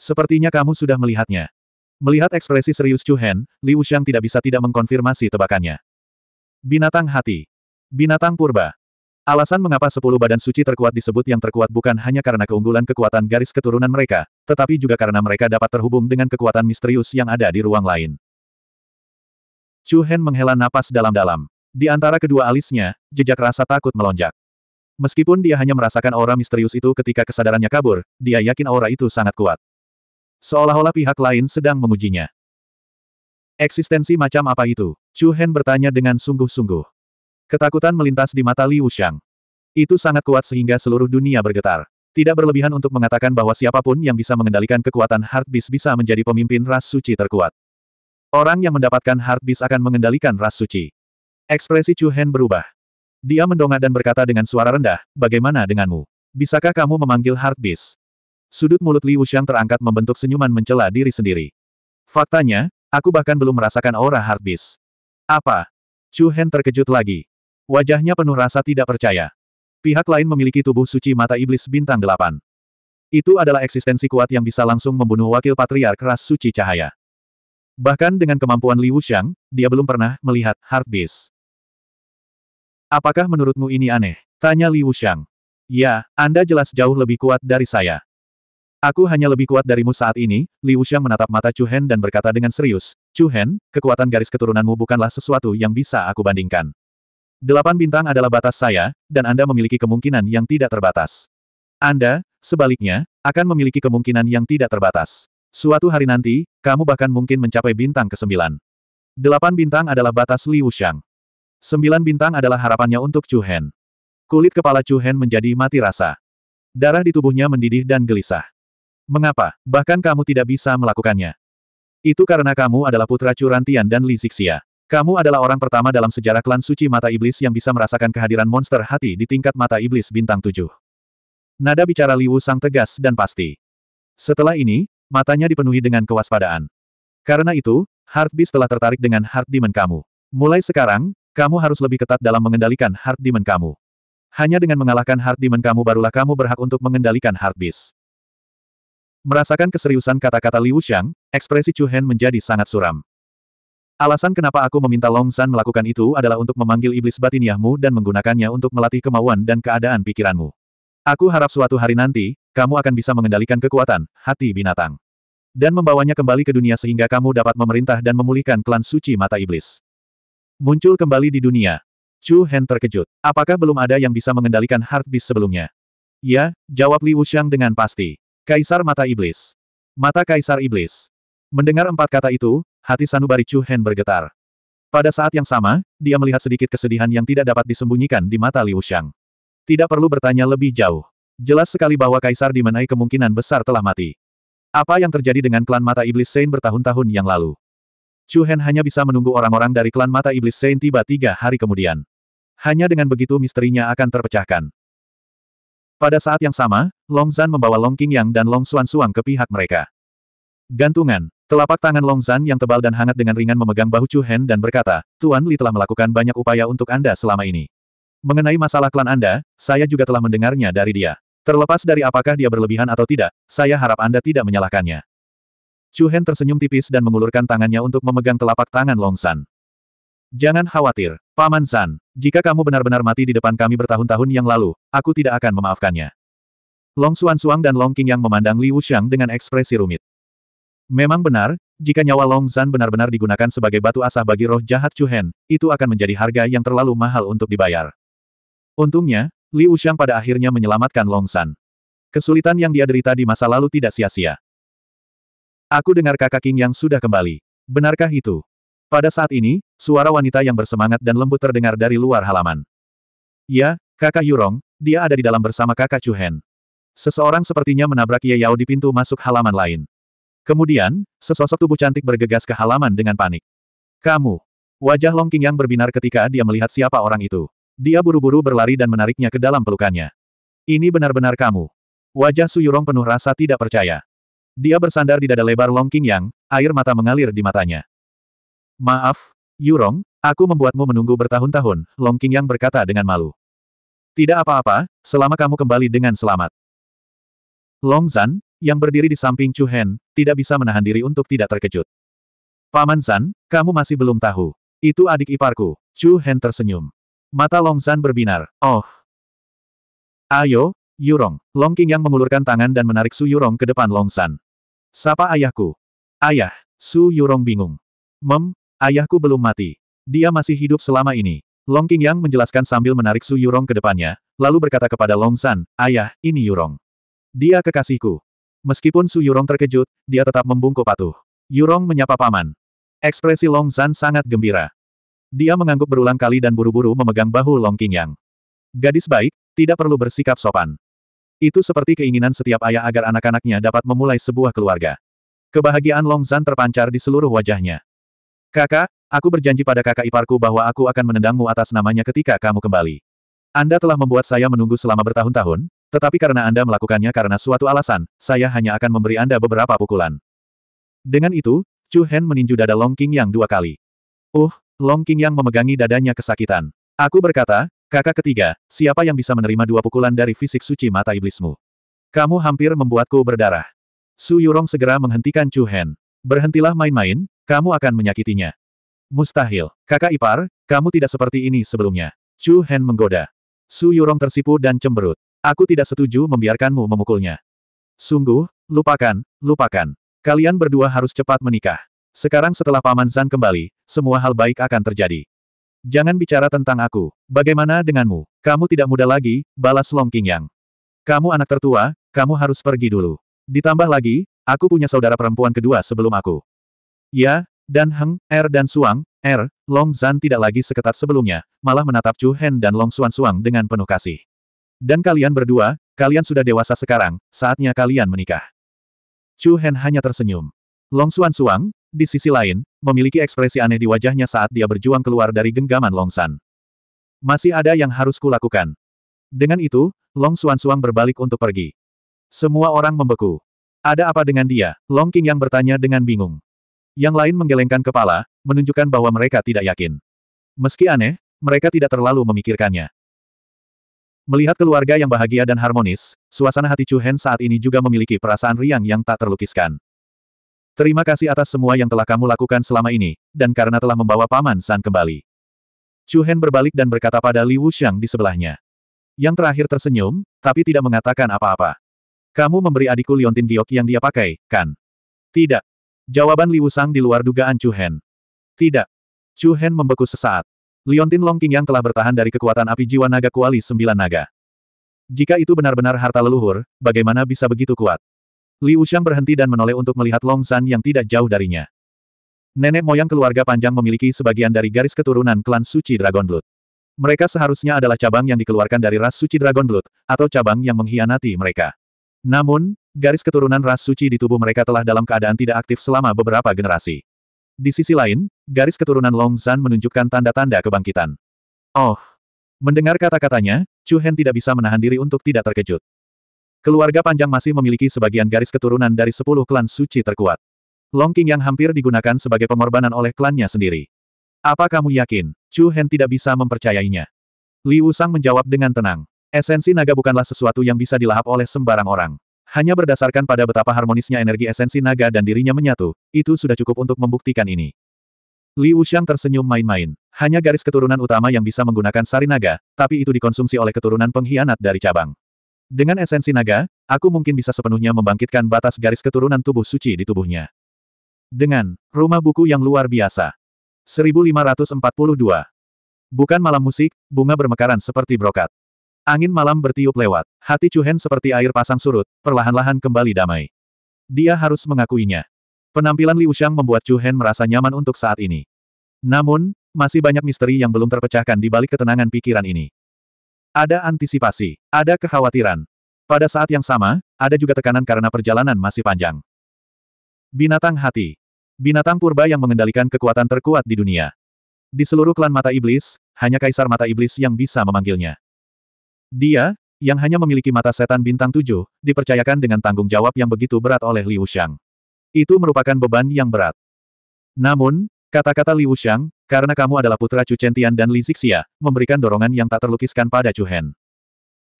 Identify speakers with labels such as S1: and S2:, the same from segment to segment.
S1: Sepertinya kamu sudah melihatnya. Melihat ekspresi serius Chu Hen, Liu Xiang tidak bisa tidak mengkonfirmasi tebakannya. Binatang hati. Binatang purba. Alasan mengapa sepuluh badan suci terkuat disebut yang terkuat bukan hanya karena keunggulan kekuatan garis keturunan mereka, tetapi juga karena mereka dapat terhubung dengan kekuatan misterius yang ada di ruang lain. Chu Hen menghela napas dalam-dalam. Di antara kedua alisnya, jejak rasa takut melonjak. Meskipun dia hanya merasakan aura misterius itu ketika kesadarannya kabur, dia yakin aura itu sangat kuat. Seolah-olah pihak lain sedang mengujinya. Eksistensi macam apa itu? Chu Hen bertanya dengan sungguh-sungguh. Ketakutan melintas di mata Liu Shang. Itu sangat kuat sehingga seluruh dunia bergetar. Tidak berlebihan untuk mengatakan bahwa siapapun yang bisa mengendalikan kekuatan Heartbeast bisa menjadi pemimpin ras suci terkuat. Orang yang mendapatkan Heartbeast akan mengendalikan ras suci. Ekspresi Chu Hen berubah. Dia mendongak dan berkata dengan suara rendah, bagaimana denganmu? Bisakah kamu memanggil Heartbeast? Sudut mulut Liu Wuxiang terangkat membentuk senyuman mencela diri sendiri. Faktanya, aku bahkan belum merasakan aura hardbis. Apa? Chu Hen terkejut lagi. Wajahnya penuh rasa tidak percaya. Pihak lain memiliki tubuh suci mata iblis bintang delapan. Itu adalah eksistensi kuat yang bisa langsung membunuh wakil patriark ras suci cahaya. Bahkan dengan kemampuan Liu Wuxiang, dia belum pernah melihat hardbis. Apakah menurutmu ini aneh? Tanya Liu Wuxiang. Ya, Anda jelas jauh lebih kuat dari saya. Aku hanya lebih kuat darimu saat ini, Liu Xiang menatap mata Chu Hen dan berkata dengan serius, Chu Hen, kekuatan garis keturunanmu bukanlah sesuatu yang bisa aku bandingkan. Delapan bintang adalah batas saya, dan Anda memiliki kemungkinan yang tidak terbatas. Anda, sebaliknya, akan memiliki kemungkinan yang tidak terbatas. Suatu hari nanti, kamu bahkan mungkin mencapai bintang ke-9. Delapan bintang adalah batas Liu Xiang. Sembilan bintang adalah harapannya untuk Chu Hen. Kulit kepala Chu Hen menjadi mati rasa. Darah di tubuhnya mendidih dan gelisah. Mengapa, bahkan kamu tidak bisa melakukannya? Itu karena kamu adalah putra Curantian dan Li Zixia. Kamu adalah orang pertama dalam sejarah klan suci mata iblis yang bisa merasakan kehadiran monster hati di tingkat mata iblis bintang tujuh. Nada bicara Liu Sang tegas dan pasti. Setelah ini, matanya dipenuhi dengan kewaspadaan. Karena itu, Heartbeast telah tertarik dengan Heart Demon kamu. Mulai sekarang, kamu harus lebih ketat dalam mengendalikan Heart Demon kamu. Hanya dengan mengalahkan Heart Demon kamu barulah kamu berhak untuk mengendalikan Heartbeast. Merasakan keseriusan kata-kata Liu Xiang, ekspresi Chu Hen menjadi sangat suram. Alasan kenapa aku meminta Long San melakukan itu adalah untuk memanggil iblis batiniahmu dan menggunakannya untuk melatih kemauan dan keadaan pikiranmu. Aku harap suatu hari nanti, kamu akan bisa mengendalikan kekuatan hati binatang. Dan membawanya kembali ke dunia sehingga kamu dapat memerintah dan memulihkan klan suci mata iblis. Muncul kembali di dunia. Chu Hen terkejut. Apakah belum ada yang bisa mengendalikan Heartbeast sebelumnya? Ya, jawab Liu Xiang dengan pasti. Kaisar Mata Iblis. Mata Kaisar Iblis. Mendengar empat kata itu, hati sanubari Chu Hen bergetar. Pada saat yang sama, dia melihat sedikit kesedihan yang tidak dapat disembunyikan di mata Liu Shang. Tidak perlu bertanya lebih jauh. Jelas sekali bahwa Kaisar dimenai kemungkinan besar telah mati. Apa yang terjadi dengan klan Mata Iblis Sein bertahun-tahun yang lalu? Chu Hen hanya bisa menunggu orang-orang dari klan Mata Iblis Sein tiba tiga hari kemudian. Hanya dengan begitu misterinya akan terpecahkan. Pada saat yang sama, Long Zan membawa Long King Yang dan Long Xuan Suang ke pihak mereka. Gantungan, telapak tangan Long Zan yang tebal dan hangat dengan ringan memegang bahu Chu Hen dan berkata, Tuan Li telah melakukan banyak upaya untuk Anda selama ini. Mengenai masalah klan Anda, saya juga telah mendengarnya dari dia. Terlepas dari apakah dia berlebihan atau tidak, saya harap Anda tidak menyalahkannya. Chu Hen tersenyum tipis dan mengulurkan tangannya untuk memegang telapak tangan Long Zan. Jangan khawatir, Paman San. Jika kamu benar-benar mati di depan kami bertahun-tahun yang lalu, aku tidak akan memaafkannya. Long Xuan Suang dan Long King yang memandang Liu Xiang dengan ekspresi rumit. Memang benar, jika nyawa Long Zan benar-benar digunakan sebagai batu asah bagi roh jahat Chu Hen, itu akan menjadi harga yang terlalu mahal untuk dibayar. Untungnya, Liu Xiang pada akhirnya menyelamatkan Long San. Kesulitan yang dia derita di masa lalu tidak sia-sia. Aku dengar kakak King yang sudah kembali. Benarkah itu? Pada saat ini, suara wanita yang bersemangat dan lembut terdengar dari luar halaman. Ya, kakak Yurong, dia ada di dalam bersama kakak Chuhen. Seseorang sepertinya menabrak Ye Yao di pintu masuk halaman lain. Kemudian, sesosok tubuh cantik bergegas ke halaman dengan panik. Kamu! Wajah Long King yang berbinar ketika dia melihat siapa orang itu. Dia buru-buru berlari dan menariknya ke dalam pelukannya. Ini benar-benar kamu. Wajah Su Yurong penuh rasa tidak percaya. Dia bersandar di dada lebar Long King Yang, air mata mengalir di matanya. Maaf, Yurong, aku membuatmu menunggu bertahun-tahun, Long yang berkata dengan malu. Tidak apa-apa, selama kamu kembali dengan selamat. Long Zan, yang berdiri di samping Chu Hen, tidak bisa menahan diri untuk tidak terkejut. Paman Zan, kamu masih belum tahu. Itu adik iparku. Chu Hen tersenyum. Mata Long Zan berbinar. Oh. Ayo, Yurong. Long yang mengulurkan tangan dan menarik Su Yurong ke depan Long Zan. Sapa ayahku. Ayah, Su Yurong bingung. Mem, Ayahku belum mati. Dia masih hidup selama ini. Long King Yang menjelaskan sambil menarik Su Yurong ke depannya, lalu berkata kepada Long San, Ayah, ini Yurong. Dia kekasihku. Meskipun Su Yurong terkejut, dia tetap membungkuk patuh. Yurong menyapa paman. Ekspresi Long San sangat gembira. Dia mengangguk berulang kali dan buru-buru memegang bahu Long King Yang. Gadis baik, tidak perlu bersikap sopan. Itu seperti keinginan setiap ayah agar anak-anaknya dapat memulai sebuah keluarga. Kebahagiaan Long San terpancar di seluruh wajahnya. Kakak, aku berjanji pada kakak iparku bahwa aku akan menendangmu atas namanya ketika kamu kembali. Anda telah membuat saya menunggu selama bertahun-tahun, tetapi karena Anda melakukannya karena suatu alasan, saya hanya akan memberi Anda beberapa pukulan. Dengan itu, Chu Hen meninju dada Long King Yang dua kali. Uh, Long King Yang memegangi dadanya kesakitan. Aku berkata, kakak ketiga, siapa yang bisa menerima dua pukulan dari fisik suci mata iblismu? Kamu hampir membuatku berdarah. Su Yurong segera menghentikan Chu Hen. Berhentilah main-main, kamu akan menyakitinya. Mustahil, kakak ipar, kamu tidak seperti ini sebelumnya. Chu Hen menggoda. Su Yurong tersipu dan cemberut. Aku tidak setuju membiarkanmu memukulnya. Sungguh, lupakan, lupakan. Kalian berdua harus cepat menikah. Sekarang setelah Paman Zan kembali, semua hal baik akan terjadi. Jangan bicara tentang aku. Bagaimana denganmu? Kamu tidak muda lagi, balas Long King Yang. Kamu anak tertua, kamu harus pergi dulu. Ditambah lagi, aku punya saudara perempuan kedua sebelum aku. Ya, dan Heng, Er dan Suang, Er, Long Zan tidak lagi seketat sebelumnya, malah menatap Chu Hen dan Long Suan Suang dengan penuh kasih. Dan kalian berdua, kalian sudah dewasa sekarang, saatnya kalian menikah. Chu Hen hanya tersenyum. Long Suan Suang, di sisi lain, memiliki ekspresi aneh di wajahnya saat dia berjuang keluar dari genggaman Long San. Masih ada yang harus kulakukan. Dengan itu, Long Suan Suang berbalik untuk pergi. Semua orang membeku. Ada apa dengan dia? Long King yang bertanya dengan bingung. Yang lain menggelengkan kepala, menunjukkan bahwa mereka tidak yakin. Meski aneh, mereka tidak terlalu memikirkannya. Melihat keluarga yang bahagia dan harmonis, suasana hati Chu Hen saat ini juga memiliki perasaan riang yang tak terlukiskan. Terima kasih atas semua yang telah kamu lakukan selama ini, dan karena telah membawa Paman San kembali. Chu Hen berbalik dan berkata pada Li Wuxiang di sebelahnya. Yang terakhir tersenyum, tapi tidak mengatakan apa-apa. Kamu memberi adikku liontin giok yang dia pakai, kan? Tidak. Jawaban Liu Sang di luar dugaan Chu Hen. Tidak. Chu Hen membeku sesaat. Liontin Longking yang telah bertahan dari kekuatan api jiwa naga kuali sembilan naga. Jika itu benar-benar harta leluhur, bagaimana bisa begitu kuat? Li Wuxiang berhenti dan menoleh untuk melihat Long San yang tidak jauh darinya. Nenek moyang keluarga panjang memiliki sebagian dari garis keturunan klan suci Dragon Blood. Mereka seharusnya adalah cabang yang dikeluarkan dari ras suci Dragon Blood, atau cabang yang mengkhianati mereka. Namun, Garis keturunan ras suci di tubuh mereka telah dalam keadaan tidak aktif selama beberapa generasi. Di sisi lain, garis keturunan Long Zan menunjukkan tanda-tanda kebangkitan. Oh! Mendengar kata-katanya, Chu Hen tidak bisa menahan diri untuk tidak terkejut. Keluarga panjang masih memiliki sebagian garis keturunan dari sepuluh klan suci terkuat. Long King yang hampir digunakan sebagai pengorbanan oleh klannya sendiri. Apa kamu yakin? Chu Hen tidak bisa mempercayainya. Liu Sang menjawab dengan tenang. Esensi naga bukanlah sesuatu yang bisa dilahap oleh sembarang orang. Hanya berdasarkan pada betapa harmonisnya energi esensi naga dan dirinya menyatu, itu sudah cukup untuk membuktikan ini. Li Wuxiang tersenyum main-main. Hanya garis keturunan utama yang bisa menggunakan sari naga, tapi itu dikonsumsi oleh keturunan pengkhianat dari cabang. Dengan esensi naga, aku mungkin bisa sepenuhnya membangkitkan batas garis keturunan tubuh suci di tubuhnya. Dengan rumah buku yang luar biasa. 1542. Bukan malam musik, bunga bermekaran seperti brokat. Angin malam bertiup lewat, hati Hen seperti air pasang surut, perlahan-lahan kembali damai. Dia harus mengakuinya. Penampilan Liu Shang membuat Hen merasa nyaman untuk saat ini. Namun, masih banyak misteri yang belum terpecahkan di balik ketenangan pikiran ini. Ada antisipasi, ada kekhawatiran. Pada saat yang sama, ada juga tekanan karena perjalanan masih panjang. Binatang hati. Binatang purba yang mengendalikan kekuatan terkuat di dunia. Di seluruh klan mata iblis, hanya kaisar mata iblis yang bisa memanggilnya. Dia, yang hanya memiliki mata setan bintang tujuh, dipercayakan dengan tanggung jawab yang begitu berat oleh Liu Xiang. Itu merupakan beban yang berat. Namun, kata-kata Liu Xiang, karena kamu adalah putra Chu Chentian dan Li Zixia, memberikan dorongan yang tak terlukiskan pada Chu Hen.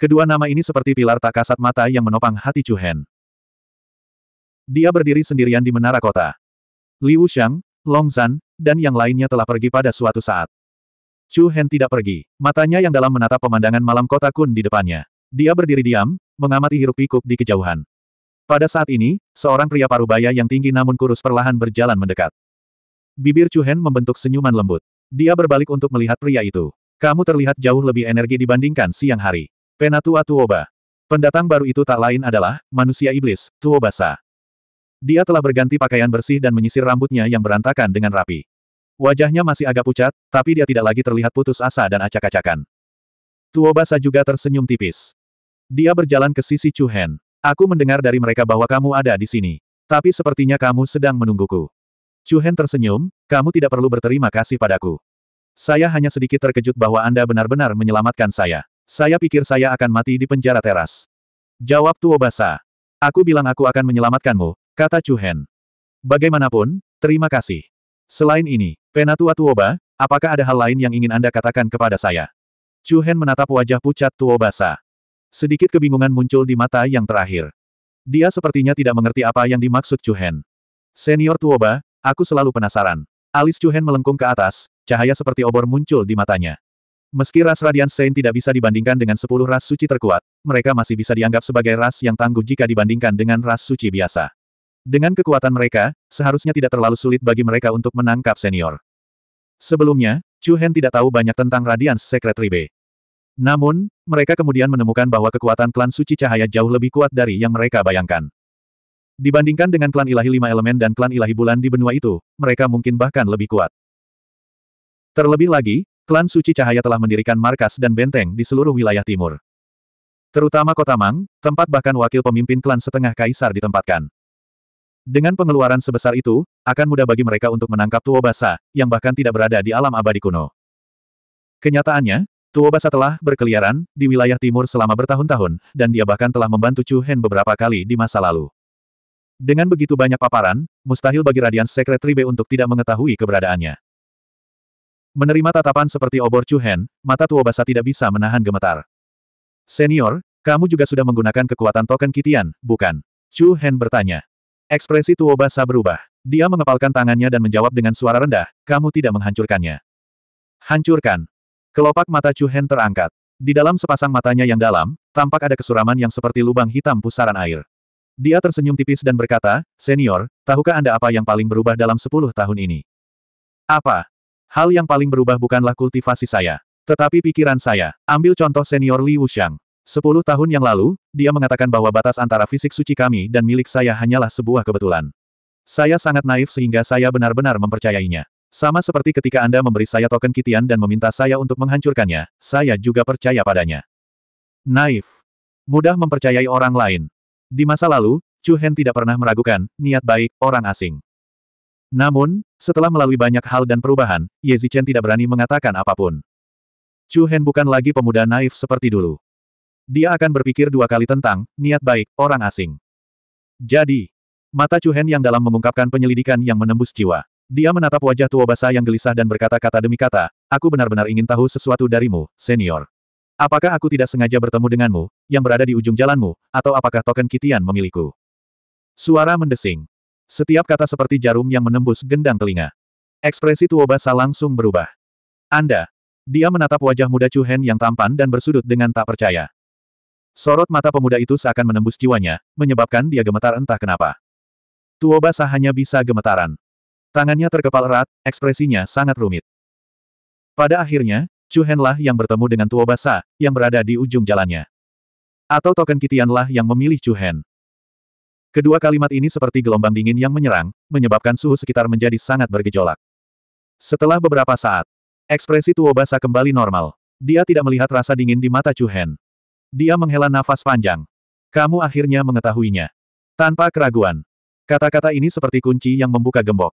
S1: Kedua nama ini seperti pilar tak kasat mata yang menopang hati Chu Hen. Dia berdiri sendirian di menara kota. Liu Xiang, Long Zan, dan yang lainnya telah pergi pada suatu saat. Chu Hen tidak pergi. Matanya yang dalam menatap pemandangan malam kota Kun di depannya. Dia berdiri diam, mengamati hirup pikuk di kejauhan. Pada saat ini, seorang pria parubaya yang tinggi namun kurus perlahan berjalan mendekat. Bibir Chu Hen membentuk senyuman lembut. Dia berbalik untuk melihat pria itu. Kamu terlihat jauh lebih energi dibandingkan siang hari. Penatua Tuoba. Pendatang baru itu tak lain adalah, manusia iblis, Tuobasa. Dia telah berganti pakaian bersih dan menyisir rambutnya yang berantakan dengan rapi. Wajahnya masih agak pucat, tapi dia tidak lagi terlihat putus asa dan acak-acakan. Tuobasa juga tersenyum tipis. Dia berjalan ke sisi Chu Hen. Aku mendengar dari mereka bahwa kamu ada di sini. Tapi sepertinya kamu sedang menungguku. Chu Hen tersenyum, kamu tidak perlu berterima kasih padaku. Saya hanya sedikit terkejut bahwa Anda benar-benar menyelamatkan saya. Saya pikir saya akan mati di penjara teras. Jawab Tuobasa. Aku bilang aku akan menyelamatkanmu, kata Chu Hen. Bagaimanapun, terima kasih. Selain ini, Penatua Tuoba, apakah ada hal lain yang ingin Anda katakan kepada saya? Chu Hen menatap wajah pucat Tuobasa. Sedikit kebingungan muncul di mata yang terakhir. Dia sepertinya tidak mengerti apa yang dimaksud Chu Hen. Senior Tuoba, aku selalu penasaran. Alis Chu Hen melengkung ke atas, cahaya seperti obor muncul di matanya. Meski ras Radiant Saint tidak bisa dibandingkan dengan sepuluh ras suci terkuat, mereka masih bisa dianggap sebagai ras yang tangguh jika dibandingkan dengan ras suci biasa. Dengan kekuatan mereka, seharusnya tidak terlalu sulit bagi mereka untuk menangkap senior. Sebelumnya, Chu Hen tidak tahu banyak tentang Radiance Secret B. Namun, mereka kemudian menemukan bahwa kekuatan klan suci cahaya jauh lebih kuat dari yang mereka bayangkan. Dibandingkan dengan klan ilahi lima elemen dan klan ilahi bulan di benua itu, mereka mungkin bahkan lebih kuat. Terlebih lagi, klan suci cahaya telah mendirikan markas dan benteng di seluruh wilayah timur. Terutama kota Mang, tempat bahkan wakil pemimpin klan setengah kaisar ditempatkan. Dengan pengeluaran sebesar itu, akan mudah bagi mereka untuk menangkap Tuobasa, yang bahkan tidak berada di alam abadi kuno. Kenyataannya, Tuobasa telah berkeliaran di wilayah timur selama bertahun-tahun, dan dia bahkan telah membantu Chu Hen beberapa kali di masa lalu. Dengan begitu banyak paparan, mustahil bagi Radian Sekretari B untuk tidak mengetahui keberadaannya. Menerima tatapan seperti obor Chu Hen, mata Tuobasa tidak bisa menahan gemetar. Senior, kamu juga sudah menggunakan kekuatan token Kitian, bukan? Chu Hen bertanya. Ekspresi Basa berubah. Dia mengepalkan tangannya dan menjawab dengan suara rendah, kamu tidak menghancurkannya. Hancurkan. Kelopak mata Chu Hen terangkat. Di dalam sepasang matanya yang dalam, tampak ada kesuraman yang seperti lubang hitam pusaran air. Dia tersenyum tipis dan berkata, Senior, tahukah Anda apa yang paling berubah dalam sepuluh tahun ini? Apa? Hal yang paling berubah bukanlah kultivasi saya. Tetapi pikiran saya. Ambil contoh senior Li Wuxiang. Sepuluh tahun yang lalu, dia mengatakan bahwa batas antara fisik suci kami dan milik saya hanyalah sebuah kebetulan. Saya sangat naif sehingga saya benar-benar mempercayainya. Sama seperti ketika Anda memberi saya token kitian dan meminta saya untuk menghancurkannya, saya juga percaya padanya. Naif. Mudah mempercayai orang lain. Di masa lalu, Chu Hen tidak pernah meragukan niat baik orang asing. Namun, setelah melalui banyak hal dan perubahan, Ye Zichen tidak berani mengatakan apapun. Chu Hen bukan lagi pemuda naif seperti dulu. Dia akan berpikir dua kali tentang, niat baik, orang asing. Jadi, mata Chu Hen yang dalam mengungkapkan penyelidikan yang menembus jiwa. Dia menatap wajah basa yang gelisah dan berkata-kata demi kata, aku benar-benar ingin tahu sesuatu darimu, senior. Apakah aku tidak sengaja bertemu denganmu, yang berada di ujung jalanmu, atau apakah token kitian memiliku? Suara mendesing. Setiap kata seperti jarum yang menembus gendang telinga. Ekspresi basa langsung berubah. Anda. Dia menatap wajah muda Chu Hen yang tampan dan bersudut dengan tak percaya. Sorot mata pemuda itu seakan menembus jiwanya, menyebabkan dia gemetar entah kenapa. Tuobasa hanya bisa gemetaran. Tangannya terkepal erat, ekspresinya sangat rumit. Pada akhirnya, Chu Henlah yang bertemu dengan Tuobasa, yang berada di ujung jalannya. Atau token Kitianlah yang memilih Chu Hen. Kedua kalimat ini seperti gelombang dingin yang menyerang, menyebabkan suhu sekitar menjadi sangat bergejolak. Setelah beberapa saat, ekspresi Tuobasa kembali normal. Dia tidak melihat rasa dingin di mata Chu Hen. Dia menghela nafas panjang. Kamu akhirnya mengetahuinya. Tanpa keraguan. Kata-kata ini seperti kunci yang membuka gembok.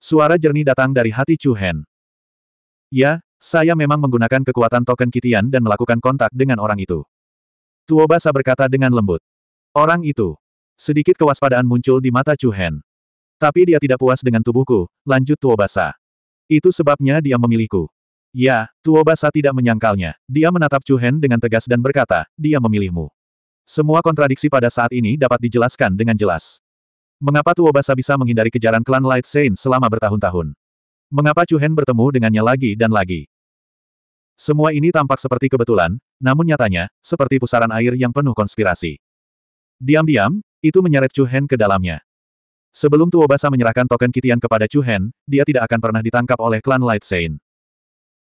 S1: Suara jernih datang dari hati Chu Hen. Ya, saya memang menggunakan kekuatan token Kitian dan melakukan kontak dengan orang itu. Tuo Basa berkata dengan lembut. Orang itu. Sedikit kewaspadaan muncul di mata Chu Hen. Tapi dia tidak puas dengan tubuhku, lanjut Tuo Basa. Itu sebabnya dia memilihku. Ya, Basa tidak menyangkalnya. Dia menatap Chu Hen dengan tegas dan berkata, dia memilihmu. Semua kontradiksi pada saat ini dapat dijelaskan dengan jelas. Mengapa Basa bisa menghindari kejaran klan Light Saint selama bertahun-tahun? Mengapa Chu Hen bertemu dengannya lagi dan lagi? Semua ini tampak seperti kebetulan, namun nyatanya, seperti pusaran air yang penuh konspirasi. Diam-diam, itu menyeret Chu Hen ke dalamnya. Sebelum Basa menyerahkan token kitian kepada Chu Hen, dia tidak akan pernah ditangkap oleh klan Light Saint.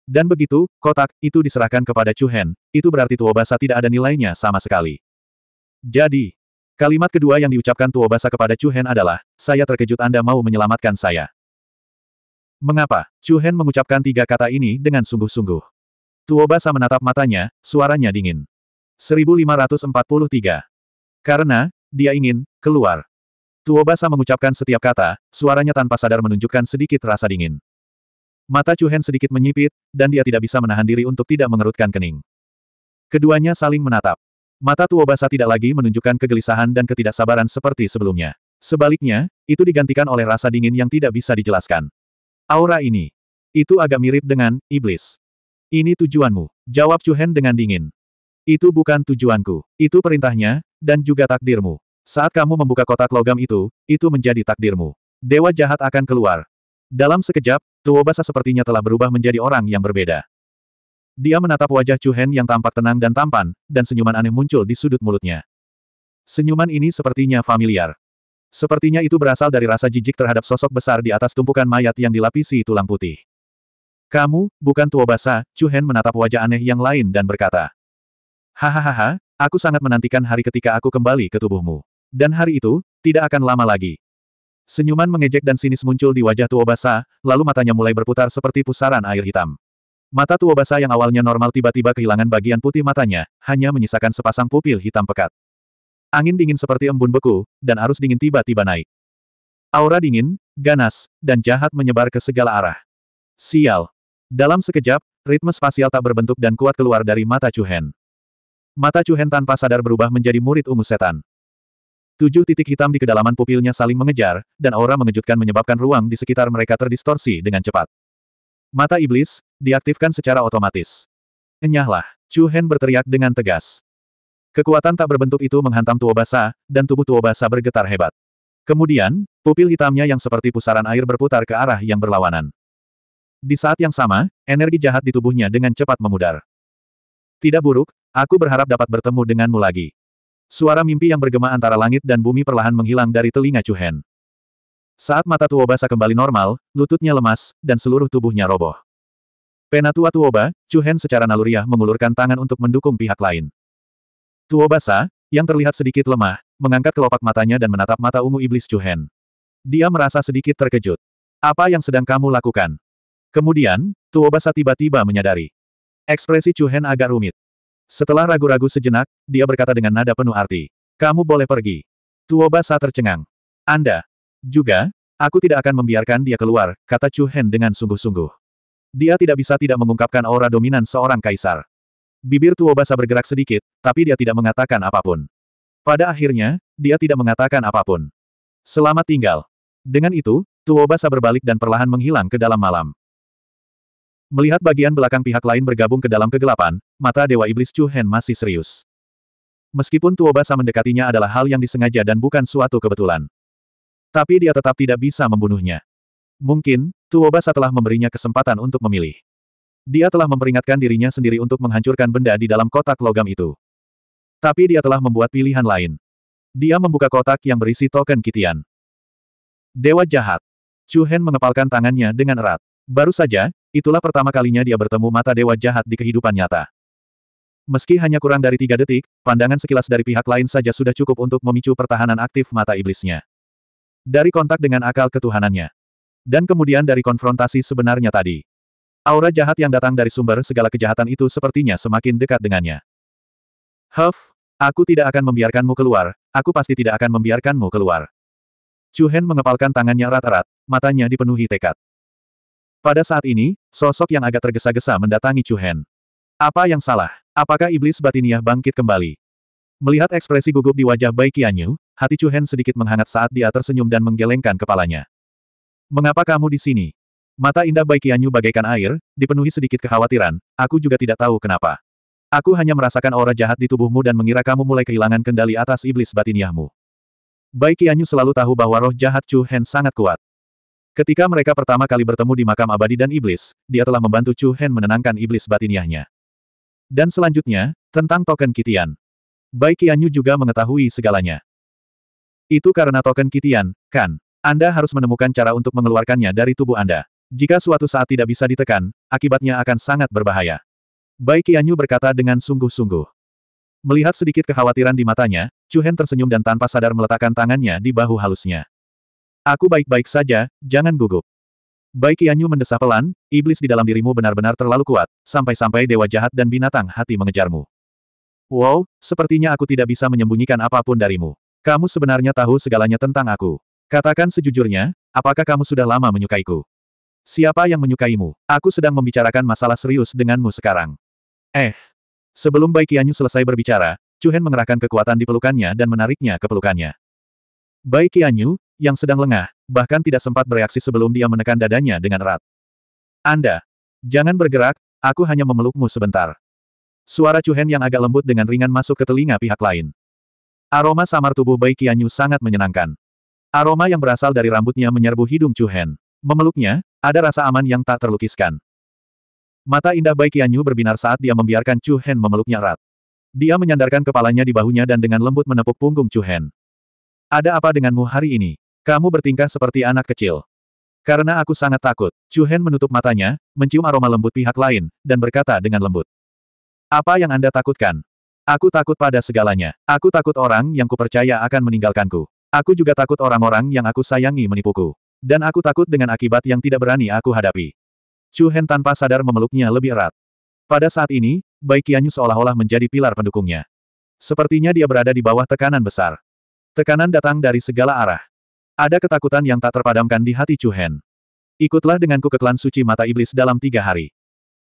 S1: Dan begitu, kotak, itu diserahkan kepada Chu Hen, itu berarti Tuobasa tidak ada nilainya sama sekali. Jadi, kalimat kedua yang diucapkan Tuobasa kepada Chu Hen adalah, saya terkejut Anda mau menyelamatkan saya. Mengapa? Chu Hen mengucapkan tiga kata ini dengan sungguh-sungguh. Tuobasa menatap matanya, suaranya dingin. 1543. Karena, dia ingin, keluar. Tuobasa mengucapkan setiap kata, suaranya tanpa sadar menunjukkan sedikit rasa dingin. Mata Chuhen sedikit menyipit, dan dia tidak bisa menahan diri untuk tidak mengerutkan kening. Keduanya saling menatap. Mata Tuobasa tidak lagi menunjukkan kegelisahan dan ketidaksabaran seperti sebelumnya. Sebaliknya, itu digantikan oleh rasa dingin yang tidak bisa dijelaskan. Aura ini. Itu agak mirip dengan, iblis. Ini tujuanmu. Jawab Chuhen dengan dingin. Itu bukan tujuanku. Itu perintahnya, dan juga takdirmu. Saat kamu membuka kotak logam itu, itu menjadi takdirmu. Dewa jahat akan keluar, dalam sekejap, Tuobasa sepertinya telah berubah menjadi orang yang berbeda. Dia menatap wajah Chu Hen yang tampak tenang dan tampan, dan senyuman aneh muncul di sudut mulutnya. Senyuman ini sepertinya familiar. Sepertinya itu berasal dari rasa jijik terhadap sosok besar di atas tumpukan mayat yang dilapisi tulang putih. Kamu, bukan Tuobasa, Chu Hen menatap wajah aneh yang lain dan berkata. Hahaha, aku sangat menantikan hari ketika aku kembali ke tubuhmu. Dan hari itu, tidak akan lama lagi. Senyuman mengejek dan sinis muncul di wajah Tuobasa, lalu matanya mulai berputar seperti pusaran air hitam. Mata Tuobasa yang awalnya normal tiba-tiba kehilangan bagian putih matanya, hanya menyisakan sepasang pupil hitam pekat. Angin dingin seperti embun beku, dan arus dingin tiba-tiba naik. Aura dingin, ganas, dan jahat menyebar ke segala arah. Sial. Dalam sekejap, ritme spasial tak berbentuk dan kuat keluar dari mata Cuhen. Mata Cuhen tanpa sadar berubah menjadi murid ungu setan. Tujuh titik hitam di kedalaman pupilnya saling mengejar, dan aura mengejutkan menyebabkan ruang di sekitar mereka terdistorsi dengan cepat. Mata iblis, diaktifkan secara otomatis. Enyahlah, Chu Hen berteriak dengan tegas. Kekuatan tak berbentuk itu menghantam Tuo Basa, dan tubuh Tuo Basa bergetar hebat. Kemudian, pupil hitamnya yang seperti pusaran air berputar ke arah yang berlawanan. Di saat yang sama, energi jahat di tubuhnya dengan cepat memudar. Tidak buruk, aku berharap dapat bertemu denganmu lagi. Suara mimpi yang bergema antara langit dan bumi perlahan menghilang dari telinga Chu Hen. Saat mata Tuobasa kembali normal, lututnya lemas, dan seluruh tubuhnya roboh. Penatua Tuoba, Hen secara naluriah mengulurkan tangan untuk mendukung pihak lain. Tuobasa, yang terlihat sedikit lemah, mengangkat kelopak matanya dan menatap mata ungu iblis Chu Hen. Dia merasa sedikit terkejut. Apa yang sedang kamu lakukan? Kemudian, Tuobasa tiba-tiba menyadari. Ekspresi Chu Hen agak rumit. Setelah ragu-ragu sejenak, dia berkata dengan nada penuh arti. Kamu boleh pergi. Tuoba Sa tercengang. Anda. Juga, aku tidak akan membiarkan dia keluar, kata Chu Hen dengan sungguh-sungguh. Dia tidak bisa tidak mengungkapkan aura dominan seorang kaisar. Bibir Tuoba Sa bergerak sedikit, tapi dia tidak mengatakan apapun. Pada akhirnya, dia tidak mengatakan apapun. Selamat tinggal. Dengan itu, Tuoba Sa berbalik dan perlahan menghilang ke dalam malam. Melihat bagian belakang pihak lain bergabung ke dalam kegelapan, mata Dewa Iblis Chu Hen masih serius. Meskipun Tuobasa mendekatinya adalah hal yang disengaja dan bukan suatu kebetulan. Tapi dia tetap tidak bisa membunuhnya. Mungkin, Tuobasa telah memberinya kesempatan untuk memilih. Dia telah memperingatkan dirinya sendiri untuk menghancurkan benda di dalam kotak logam itu. Tapi dia telah membuat pilihan lain. Dia membuka kotak yang berisi token Kitian. Dewa jahat. Chu Hen mengepalkan tangannya dengan erat. Baru saja, itulah pertama kalinya dia bertemu mata dewa jahat di kehidupan nyata. Meski hanya kurang dari tiga detik, pandangan sekilas dari pihak lain saja sudah cukup untuk memicu pertahanan aktif mata iblisnya. Dari kontak dengan akal ketuhanannya. Dan kemudian dari konfrontasi sebenarnya tadi. Aura jahat yang datang dari sumber segala kejahatan itu sepertinya semakin dekat dengannya. Huff, aku tidak akan membiarkanmu keluar, aku pasti tidak akan membiarkanmu keluar. Chu Hen mengepalkan tangannya rata-rata, matanya dipenuhi tekad. Pada saat ini, sosok yang agak tergesa-gesa mendatangi Chu Hen. Apa yang salah? Apakah iblis batiniah bangkit kembali? Melihat ekspresi gugup di wajah Bai Qianyu, hati Chu Hen sedikit menghangat saat dia tersenyum dan menggelengkan kepalanya. Mengapa kamu di sini? Mata indah Bai Qianyu bagaikan air, dipenuhi sedikit kekhawatiran, aku juga tidak tahu kenapa. Aku hanya merasakan aura jahat di tubuhmu dan mengira kamu mulai kehilangan kendali atas iblis batiniahmu. Bai Qianyu selalu tahu bahwa roh jahat Chu Hen sangat kuat. Ketika mereka pertama kali bertemu di makam abadi dan iblis, dia telah membantu Chu Hen menenangkan iblis batiniahnya. Dan selanjutnya, tentang token Kitian. Bai Qianyu juga mengetahui segalanya. Itu karena token Kitian, kan? Anda harus menemukan cara untuk mengeluarkannya dari tubuh Anda. Jika suatu saat tidak bisa ditekan, akibatnya akan sangat berbahaya. Bai Qianyu berkata dengan sungguh-sungguh. Melihat sedikit kekhawatiran di matanya, Chu Hen tersenyum dan tanpa sadar meletakkan tangannya di bahu halusnya. Aku baik-baik saja, jangan gugup. Baik Yanyu mendesah pelan, iblis di dalam dirimu benar-benar terlalu kuat, sampai-sampai dewa jahat dan binatang hati mengejarmu. Wow, sepertinya aku tidak bisa menyembunyikan apapun darimu. Kamu sebenarnya tahu segalanya tentang aku. Katakan sejujurnya, apakah kamu sudah lama menyukaiku? Siapa yang menyukaimu? Aku sedang membicarakan masalah serius denganmu sekarang. Eh. Sebelum Bai Qianyu selesai berbicara, Chu Hen mengerahkan kekuatan di pelukannya dan menariknya ke pelukannya. Bai Qianyu, yang sedang lengah, bahkan tidak sempat bereaksi sebelum dia menekan dadanya dengan erat. Anda, jangan bergerak, aku hanya memelukmu sebentar. Suara Chuhen yang agak lembut dengan ringan masuk ke telinga pihak lain. Aroma samar tubuh Bai Qianyu sangat menyenangkan. Aroma yang berasal dari rambutnya menyerbu hidung Chuhen. Memeluknya, ada rasa aman yang tak terlukiskan. Mata indah Bai Qianyu berbinar saat dia membiarkan Chuhen memeluknya erat. Dia menyandarkan kepalanya di bahunya dan dengan lembut menepuk punggung Chuhen. Ada apa denganmu hari ini? Kamu bertingkah seperti anak kecil. Karena aku sangat takut, Chu Hen menutup matanya, mencium aroma lembut pihak lain, dan berkata dengan lembut. Apa yang Anda takutkan? Aku takut pada segalanya. Aku takut orang yang kupercaya akan meninggalkanku. Aku juga takut orang-orang yang aku sayangi menipuku. Dan aku takut dengan akibat yang tidak berani aku hadapi. Chu Hen tanpa sadar memeluknya lebih erat. Pada saat ini, Bai Qianyu seolah-olah menjadi pilar pendukungnya. Sepertinya dia berada di bawah tekanan besar. Tekanan datang dari segala arah. Ada ketakutan yang tak terpadamkan di hati Chu Hen. Ikutlah denganku ke klan suci mata iblis dalam tiga hari.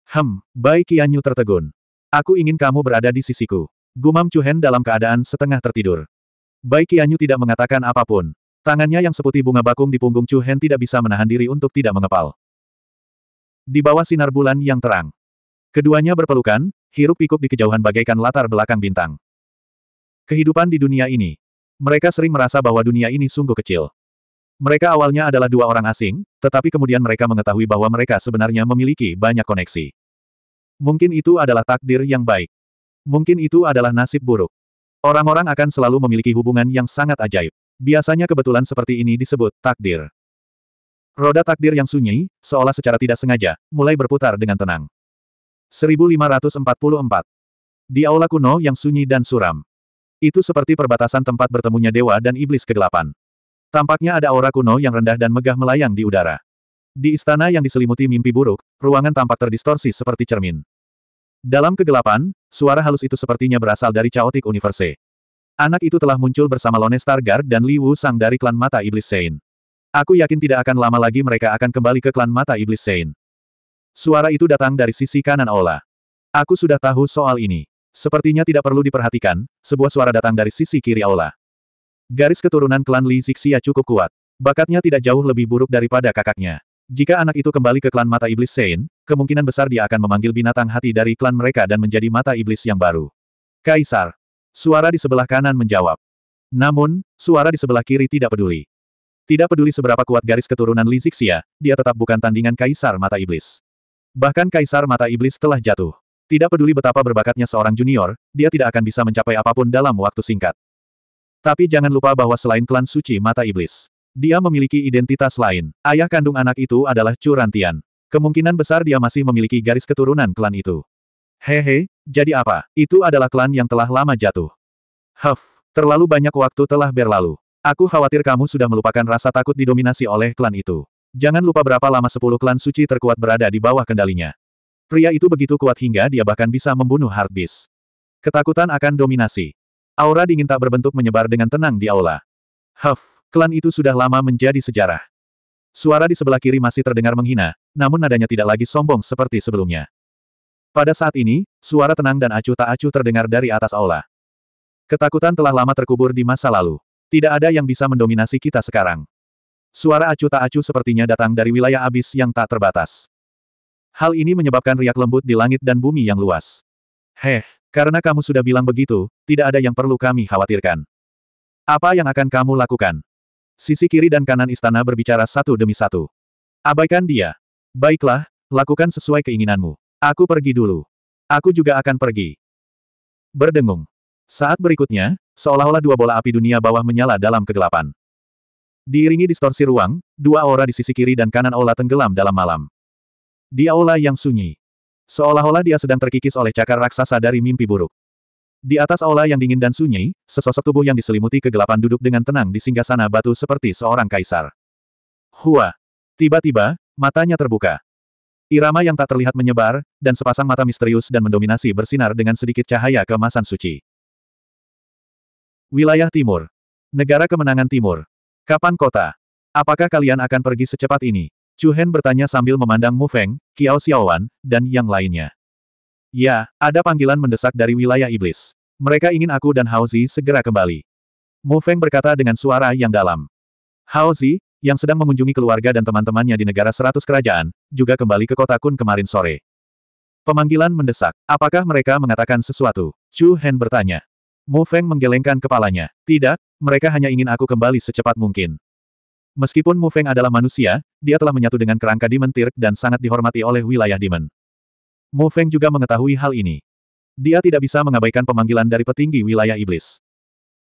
S1: Hem, Bai Qianyu tertegun. Aku ingin kamu berada di sisiku. Gumam Chu Hen dalam keadaan setengah tertidur. Bai Qianyu tidak mengatakan apapun. Tangannya yang seputih bunga bakung di punggung Chu Hen tidak bisa menahan diri untuk tidak mengepal. Di bawah sinar bulan yang terang. Keduanya berpelukan, hirup pikuk di kejauhan bagaikan latar belakang bintang. Kehidupan di dunia ini. Mereka sering merasa bahwa dunia ini sungguh kecil. Mereka awalnya adalah dua orang asing, tetapi kemudian mereka mengetahui bahwa mereka sebenarnya memiliki banyak koneksi. Mungkin itu adalah takdir yang baik. Mungkin itu adalah nasib buruk. Orang-orang akan selalu memiliki hubungan yang sangat ajaib. Biasanya kebetulan seperti ini disebut takdir. Roda takdir yang sunyi, seolah secara tidak sengaja, mulai berputar dengan tenang. 1544 Di aula kuno yang sunyi dan suram. Itu seperti perbatasan tempat bertemunya dewa dan iblis kegelapan. Tampaknya ada aura kuno yang rendah dan megah melayang di udara. Di istana yang diselimuti mimpi buruk, ruangan tampak terdistorsi seperti cermin. Dalam kegelapan, suara halus itu sepertinya berasal dari Chaotic Universe. Anak itu telah muncul bersama Lone Star Guard dan Li Wu Sang dari klan Mata Iblis Sein. Aku yakin tidak akan lama lagi mereka akan kembali ke klan Mata Iblis Sein. Suara itu datang dari sisi kanan Aula. Aku sudah tahu soal ini. Sepertinya tidak perlu diperhatikan, sebuah suara datang dari sisi kiri Aula. Garis keturunan klan Li Zixia cukup kuat. Bakatnya tidak jauh lebih buruk daripada kakaknya. Jika anak itu kembali ke klan mata iblis Sein, kemungkinan besar dia akan memanggil binatang hati dari klan mereka dan menjadi mata iblis yang baru. Kaisar. Suara di sebelah kanan menjawab. Namun, suara di sebelah kiri tidak peduli. Tidak peduli seberapa kuat garis keturunan Li Zixia, dia tetap bukan tandingan Kaisar Mata Iblis. Bahkan Kaisar Mata Iblis telah jatuh. Tidak peduli betapa berbakatnya seorang junior, dia tidak akan bisa mencapai apapun dalam waktu singkat. Tapi jangan lupa bahwa selain klan suci mata iblis, dia memiliki identitas lain. Ayah kandung anak itu adalah Curantian. Kemungkinan besar dia masih memiliki garis keturunan klan itu. Hehe, jadi apa? Itu adalah klan yang telah lama jatuh. Huff, terlalu banyak waktu telah berlalu. Aku khawatir kamu sudah melupakan rasa takut didominasi oleh klan itu. Jangan lupa berapa lama sepuluh klan suci terkuat berada di bawah kendalinya. Pria itu begitu kuat hingga dia bahkan bisa membunuh Heartbeast. Ketakutan akan dominasi. Aura dingin tak berbentuk menyebar dengan tenang di aula. Huff, klan itu sudah lama menjadi sejarah. Suara di sebelah kiri masih terdengar menghina, namun nadanya tidak lagi sombong seperti sebelumnya. Pada saat ini, suara tenang dan acuh tak acuh terdengar dari atas aula. Ketakutan telah lama terkubur di masa lalu. Tidak ada yang bisa mendominasi kita sekarang. Suara acuh tak acuh sepertinya datang dari wilayah abis yang tak terbatas. Hal ini menyebabkan riak lembut di langit dan bumi yang luas. Heh, karena kamu sudah bilang begitu, tidak ada yang perlu kami khawatirkan. Apa yang akan kamu lakukan? Sisi kiri dan kanan istana berbicara satu demi satu. Abaikan dia. Baiklah, lakukan sesuai keinginanmu. Aku pergi dulu. Aku juga akan pergi. Berdengung. Saat berikutnya, seolah-olah dua bola api dunia bawah menyala dalam kegelapan. Diiringi distorsi ruang, dua aura di sisi kiri dan kanan aula tenggelam dalam malam. Di aula yang sunyi, Seolah-olah dia sedang terkikis oleh cakar raksasa dari mimpi buruk. Di atas aula yang dingin dan sunyi, sesosok tubuh yang diselimuti kegelapan duduk dengan tenang di singgasana batu seperti seorang kaisar. Hua! Tiba-tiba, matanya terbuka. Irama yang tak terlihat menyebar, dan sepasang mata misterius dan mendominasi bersinar dengan sedikit cahaya kemasan suci. Wilayah Timur. Negara Kemenangan Timur. Kapan kota? Apakah kalian akan pergi secepat ini? Chu Hen bertanya sambil memandang Mu Feng, Qiao Xiaowan, dan yang lainnya. Ya, ada panggilan mendesak dari wilayah iblis. Mereka ingin aku dan Hao Zi segera kembali. Mu Feng berkata dengan suara yang dalam. Hao Zi, yang sedang mengunjungi keluarga dan teman-temannya di negara seratus kerajaan, juga kembali ke kota Kun kemarin sore. Pemanggilan mendesak. Apakah mereka mengatakan sesuatu? Chu Hen bertanya. Mu Feng menggelengkan kepalanya. Tidak, mereka hanya ingin aku kembali secepat mungkin. Meskipun Mu Feng adalah manusia, dia telah menyatu dengan kerangka Demon Tirk dan sangat dihormati oleh wilayah Demon. Mu Feng juga mengetahui hal ini. Dia tidak bisa mengabaikan pemanggilan dari petinggi wilayah iblis.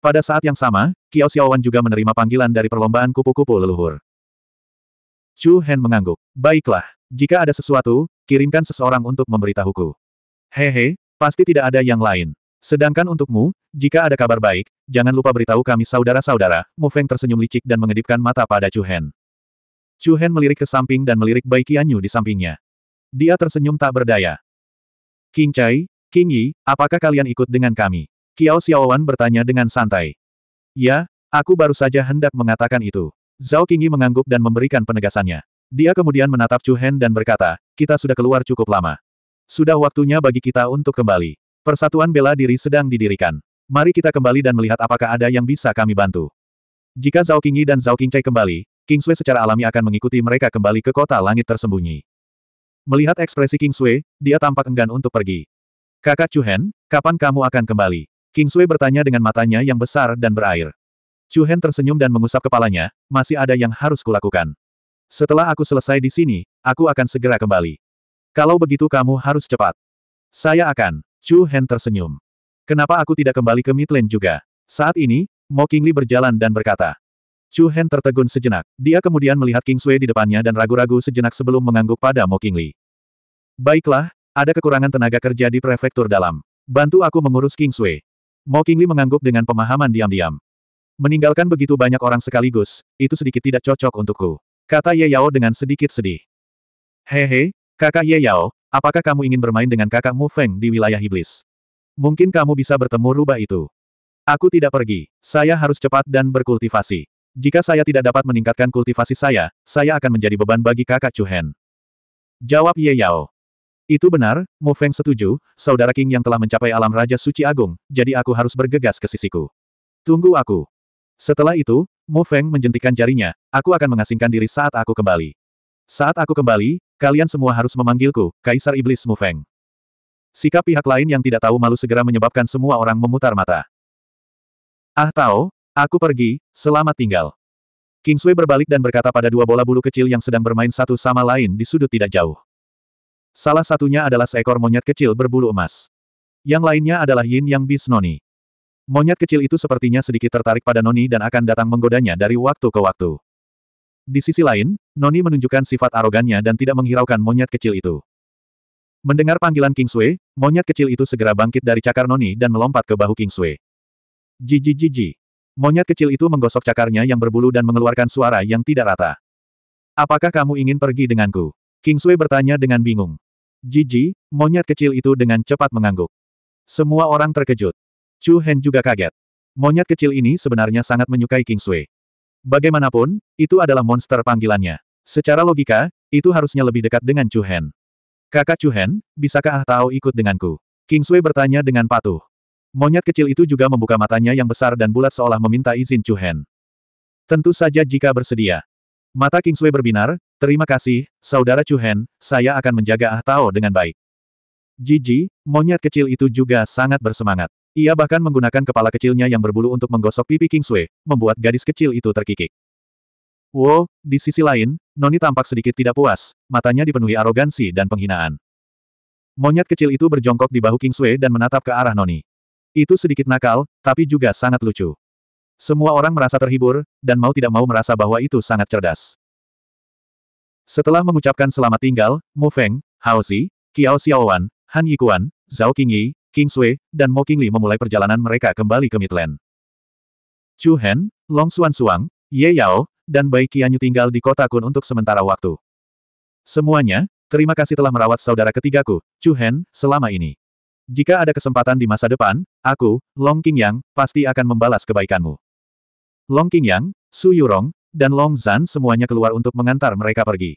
S1: Pada saat yang sama, Kiao Xiaowan juga menerima panggilan dari perlombaan kupu-kupu leluhur. Chu Hen mengangguk. Baiklah, jika ada sesuatu, kirimkan seseorang untuk memberitahuku. Hehe, pasti tidak ada yang lain. Sedangkan untukmu, jika ada kabar baik, jangan lupa beritahu kami saudara-saudara, Mu Feng tersenyum licik dan mengedipkan mata pada Chu Hen. Chu Hen melirik ke samping dan melirik Bai Qianyu di sampingnya. Dia tersenyum tak berdaya. King Chai, King Yi, apakah kalian ikut dengan kami? Kiao Xiaowan bertanya dengan santai. Ya, aku baru saja hendak mengatakan itu. Zhao Qingyi mengangguk dan memberikan penegasannya. Dia kemudian menatap Chu Hen dan berkata, kita sudah keluar cukup lama. Sudah waktunya bagi kita untuk kembali. Persatuan bela diri sedang didirikan. Mari kita kembali dan melihat apakah ada yang bisa kami bantu. Jika Zhao Qingyi dan Zhao Qingcai kembali, King Sui secara alami akan mengikuti mereka kembali ke kota langit tersembunyi. Melihat ekspresi King Sui, dia tampak enggan untuk pergi. Kakak Chuhen, kapan kamu akan kembali? King Sui bertanya dengan matanya yang besar dan berair. Chuhen tersenyum dan mengusap kepalanya, masih ada yang harus kulakukan. Setelah aku selesai di sini, aku akan segera kembali. Kalau begitu kamu harus cepat. Saya akan. Chu Hen tersenyum. Kenapa aku tidak kembali ke Midland juga? Saat ini, Mo Li berjalan dan berkata. Chu Hen tertegun sejenak. Dia kemudian melihat King Sui di depannya dan ragu-ragu sejenak sebelum mengangguk pada Mo Li. Baiklah, ada kekurangan tenaga kerja di prefektur dalam. Bantu aku mengurus King Sui. Mo Kingli mengangguk dengan pemahaman diam-diam. Meninggalkan begitu banyak orang sekaligus, itu sedikit tidak cocok untukku. Kata Ye Yao dengan sedikit sedih. Hehe, kakak Ye Yao, Apakah kamu ingin bermain dengan kakak Mu Feng di wilayah iblis? Mungkin kamu bisa bertemu rubah itu. Aku tidak pergi. Saya harus cepat dan berkultivasi. Jika saya tidak dapat meningkatkan kultivasi saya, saya akan menjadi beban bagi kakak Chu Hen. Jawab Ye Yao. Itu benar, Mu Feng setuju, saudara King yang telah mencapai alam Raja Suci Agung, jadi aku harus bergegas ke sisiku. Tunggu aku. Setelah itu, Mu Feng menjentikan jarinya, aku akan mengasingkan diri saat aku kembali. Saat aku kembali, kalian semua harus memanggilku, Kaisar Iblis Mu Feng. Sikap pihak lain yang tidak tahu malu segera menyebabkan semua orang memutar mata. Ah Tao, aku pergi, selamat tinggal. King Sui berbalik dan berkata pada dua bola bulu kecil yang sedang bermain satu sama lain di sudut tidak jauh. Salah satunya adalah seekor monyet kecil berbulu emas. Yang lainnya adalah Yin Yang Bis Noni. Monyet kecil itu sepertinya sedikit tertarik pada Noni dan akan datang menggodanya dari waktu ke waktu. Di sisi lain, Noni menunjukkan sifat arogannya dan tidak menghiraukan monyet kecil itu. Mendengar panggilan King Sui, monyet kecil itu segera bangkit dari cakar Noni dan melompat ke bahu King Sui. Jijijiji. ji, Monyet kecil itu menggosok cakarnya yang berbulu dan mengeluarkan suara yang tidak rata. Apakah kamu ingin pergi denganku? King Sui bertanya dengan bingung. Jiji, monyet kecil itu dengan cepat mengangguk. Semua orang terkejut. Chu Hen juga kaget. Monyet kecil ini sebenarnya sangat menyukai King Sui. Bagaimanapun, itu adalah monster panggilannya. Secara logika, itu harusnya lebih dekat dengan Chu Hen. Kakak Chu Hen, bisakah Ah Tao ikut denganku? King Sui bertanya dengan patuh. Monyet kecil itu juga membuka matanya yang besar dan bulat seolah meminta izin Chu Hen. Tentu saja jika bersedia. Mata King Sui berbinar, terima kasih, saudara Chu Hen, saya akan menjaga Ah Tao dengan baik. Jiji, monyet kecil itu juga sangat bersemangat. Ia bahkan menggunakan kepala kecilnya yang berbulu untuk menggosok pipi King Sui, membuat gadis kecil itu terkikik. Wow, di sisi lain, Noni tampak sedikit tidak puas, matanya dipenuhi arogansi dan penghinaan. Monyet kecil itu berjongkok di bahu King Sui dan menatap ke arah Noni. Itu sedikit nakal, tapi juga sangat lucu. Semua orang merasa terhibur, dan mau tidak mau merasa bahwa itu sangat cerdas. Setelah mengucapkan selamat tinggal, Mu Feng, Hao Xi, Qiao Xiaowan, Han Yikuan, Zhao Qingyi, King Sui, dan Mo King Qingli memulai perjalanan mereka kembali ke Midland. Chu Hen, Long Xuan Suang, Ye Yao, dan Bai Qianyu tinggal di kota Kun untuk sementara waktu. Semuanya, terima kasih telah merawat saudara ketigaku, Chu Hen, selama ini. Jika ada kesempatan di masa depan, aku, Long King Yang, pasti akan membalas kebaikanmu. Long King Yang, Su Yurong, dan Long Zan semuanya keluar untuk mengantar mereka pergi.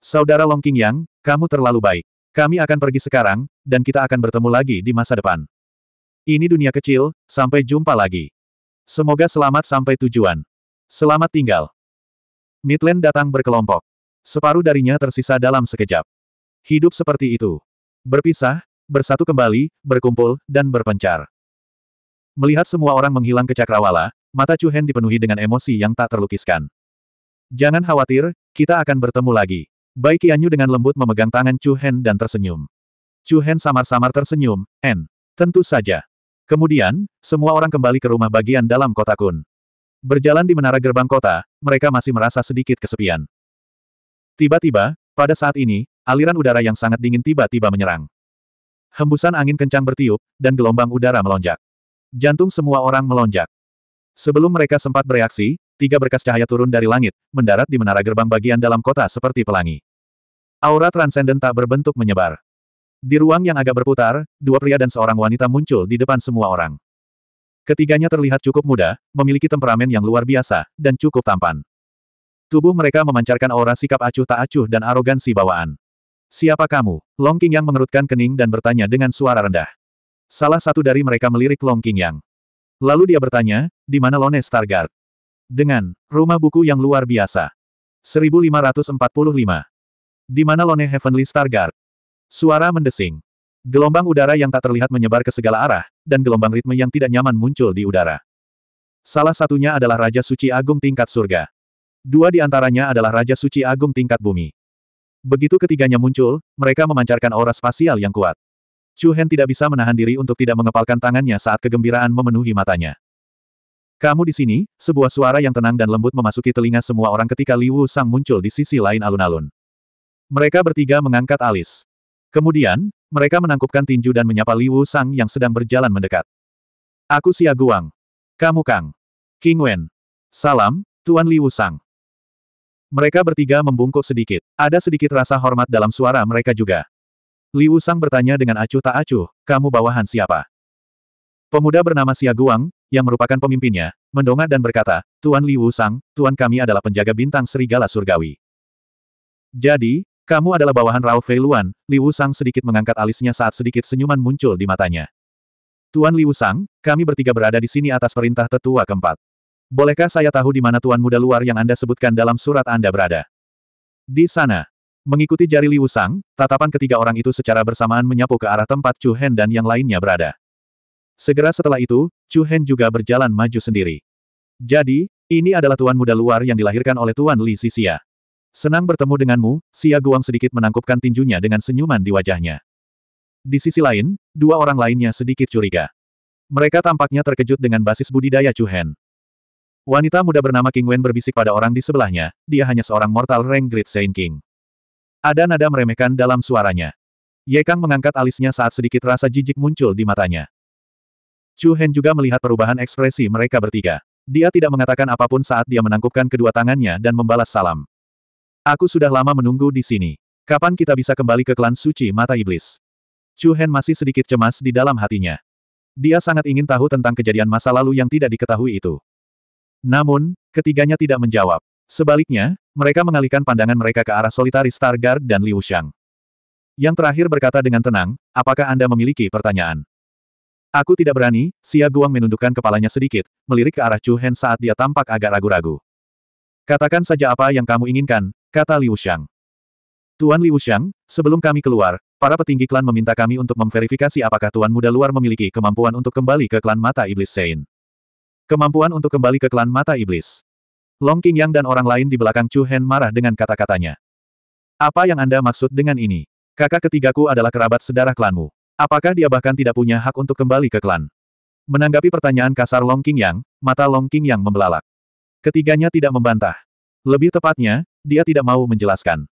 S1: Saudara Long King Yang, kamu terlalu baik. Kami akan pergi sekarang, dan kita akan bertemu lagi di masa depan. Ini dunia kecil, sampai jumpa lagi. Semoga selamat sampai tujuan. Selamat tinggal. Midland datang berkelompok. Separuh darinya tersisa dalam sekejap. Hidup seperti itu. Berpisah, bersatu kembali, berkumpul, dan berpencar. Melihat semua orang menghilang ke cakrawala, mata Chu Hen dipenuhi dengan emosi yang tak terlukiskan. Jangan khawatir, kita akan bertemu lagi. Bai Qianyu dengan lembut memegang tangan Chu Hen dan tersenyum. Chu Hen samar-samar tersenyum, En. Tentu saja. Kemudian, semua orang kembali ke rumah bagian dalam kota Kun. Berjalan di menara gerbang kota, mereka masih merasa sedikit kesepian. Tiba-tiba, pada saat ini, aliran udara yang sangat dingin tiba-tiba menyerang. Hembusan angin kencang bertiup, dan gelombang udara melonjak. Jantung semua orang melonjak. Sebelum mereka sempat bereaksi, tiga berkas cahaya turun dari langit, mendarat di menara gerbang bagian dalam kota seperti pelangi. Aura transenden tak berbentuk menyebar. Di ruang yang agak berputar, dua pria dan seorang wanita muncul di depan semua orang. Ketiganya terlihat cukup muda, memiliki temperamen yang luar biasa, dan cukup tampan. Tubuh mereka memancarkan aura sikap acuh tak acuh dan arogansi bawaan. Siapa kamu? Long King Yang mengerutkan kening dan bertanya dengan suara rendah. Salah satu dari mereka melirik Long King Yang. Lalu dia bertanya, di mana Lone Stargard? Dengan, rumah buku yang luar biasa. 1545. Di mana Lone Heavenly Stargard? Suara mendesing. Gelombang udara yang tak terlihat menyebar ke segala arah, dan gelombang ritme yang tidak nyaman muncul di udara. Salah satunya adalah Raja Suci Agung tingkat surga. Dua di antaranya adalah Raja Suci Agung tingkat bumi. Begitu ketiganya muncul, mereka memancarkan aura spasial yang kuat. Chu Hen tidak bisa menahan diri untuk tidak mengepalkan tangannya saat kegembiraan memenuhi matanya. Kamu di sini, sebuah suara yang tenang dan lembut memasuki telinga semua orang ketika Liu Sang muncul di sisi lain alun-alun. Mereka bertiga mengangkat alis. Kemudian, mereka menangkupkan tinju dan menyapa Liu Sang yang sedang berjalan mendekat. Aku Xia Guang. Kamu Kang. King Wen. Salam, Tuan Liu Sang. Mereka bertiga membungkuk sedikit. Ada sedikit rasa hormat dalam suara mereka juga. Liu Sang bertanya dengan acuh tak acuh, kamu bawahan siapa? Pemuda bernama Xia Guang, yang merupakan pemimpinnya, mendongak dan berkata, Tuan Liu Sang, Tuan kami adalah penjaga bintang serigala surgawi. Jadi, kamu adalah bawahan Rao Fei Luan, Liu Sang sedikit mengangkat alisnya saat sedikit senyuman muncul di matanya. Tuan Liu Sang, kami bertiga berada di sini atas perintah tetua keempat. Bolehkah saya tahu di mana Tuan Muda Luar yang Anda sebutkan dalam surat Anda berada? Di sana. Mengikuti jari Liu Sang, tatapan ketiga orang itu secara bersamaan menyapu ke arah tempat Chu Hen dan yang lainnya berada. Segera setelah itu, Chu Hen juga berjalan maju sendiri. Jadi, ini adalah Tuan Muda Luar yang dilahirkan oleh Tuan Li Sisiya. Senang bertemu denganmu, Xia Guang sedikit menangkupkan tinjunya dengan senyuman di wajahnya. Di sisi lain, dua orang lainnya sedikit curiga. Mereka tampaknya terkejut dengan basis budidaya Chu Hen. Wanita muda bernama King Wen berbisik pada orang di sebelahnya, dia hanya seorang mortal rank Great Saint King. Ada nada meremehkan dalam suaranya. Ye Kang mengangkat alisnya saat sedikit rasa jijik muncul di matanya. Chu Hen juga melihat perubahan ekspresi mereka bertiga. Dia tidak mengatakan apapun saat dia menangkupkan kedua tangannya dan membalas salam. Aku sudah lama menunggu di sini. Kapan kita bisa kembali ke klan suci mata iblis? Chu Hen masih sedikit cemas di dalam hatinya. Dia sangat ingin tahu tentang kejadian masa lalu yang tidak diketahui itu. Namun, ketiganya tidak menjawab. Sebaliknya, mereka mengalihkan pandangan mereka ke arah solitari Stargard dan Liu Shang. Yang terakhir berkata dengan tenang, apakah Anda memiliki pertanyaan? Aku tidak berani, Xia Guang menundukkan kepalanya sedikit, melirik ke arah Chu Hen saat dia tampak agak ragu-ragu. Katakan saja apa yang kamu inginkan, kata Liu Xiang. Tuan Liu Xiang, sebelum kami keluar, para petinggi klan meminta kami untuk memverifikasi apakah Tuan Muda Luar memiliki kemampuan untuk kembali ke klan Mata Iblis Sein. Kemampuan untuk kembali ke klan Mata Iblis. Long King Yang dan orang lain di belakang Chu Hen marah dengan kata-katanya. Apa yang Anda maksud dengan ini? Kakak ketigaku adalah kerabat sedarah klanmu. Apakah dia bahkan tidak punya hak untuk kembali ke klan? Menanggapi pertanyaan kasar Long King Yang, mata Long King Yang membelalak. Ketiganya tidak membantah. Lebih tepatnya, dia tidak mau menjelaskan.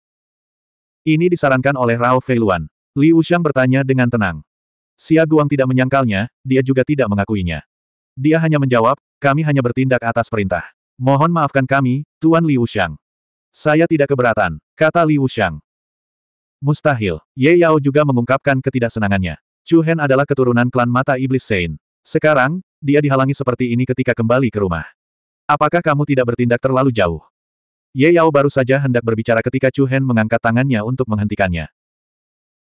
S1: Ini disarankan oleh Rao Feiluan. Li Wuxiang bertanya dengan tenang. Xia Guang tidak menyangkalnya, dia juga tidak mengakuinya. Dia hanya menjawab, kami hanya bertindak atas perintah. Mohon maafkan kami, Tuan Li Wuxiang. Saya tidak keberatan, kata Li Wuxiang. Mustahil, Ye Yao juga mengungkapkan ketidaksenangannya. Chu Hen adalah keturunan klan mata iblis Sein. Sekarang, dia dihalangi seperti ini ketika kembali ke rumah. Apakah kamu tidak bertindak terlalu jauh? Ye Yao baru saja hendak berbicara ketika Chu Hen mengangkat tangannya untuk menghentikannya.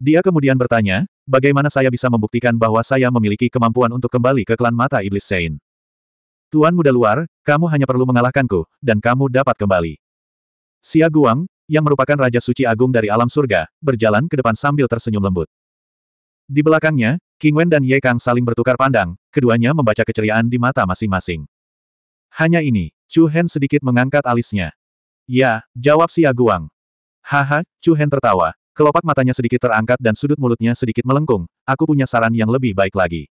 S1: Dia kemudian bertanya, bagaimana saya bisa membuktikan bahwa saya memiliki kemampuan untuk kembali ke klan mata iblis Sein? Tuan muda luar, kamu hanya perlu mengalahkanku, dan kamu dapat kembali. Xia Guang, yang merupakan Raja Suci Agung dari alam surga, berjalan ke depan sambil tersenyum lembut. Di belakangnya, King Wen dan Ye Kang saling bertukar pandang, keduanya membaca keceriaan di mata masing-masing. Hanya ini, Chu Hen sedikit mengangkat alisnya. Ya, jawab si Aguang. Haha, Chu Hen tertawa, kelopak matanya sedikit terangkat dan sudut mulutnya sedikit melengkung, aku punya saran yang lebih baik lagi.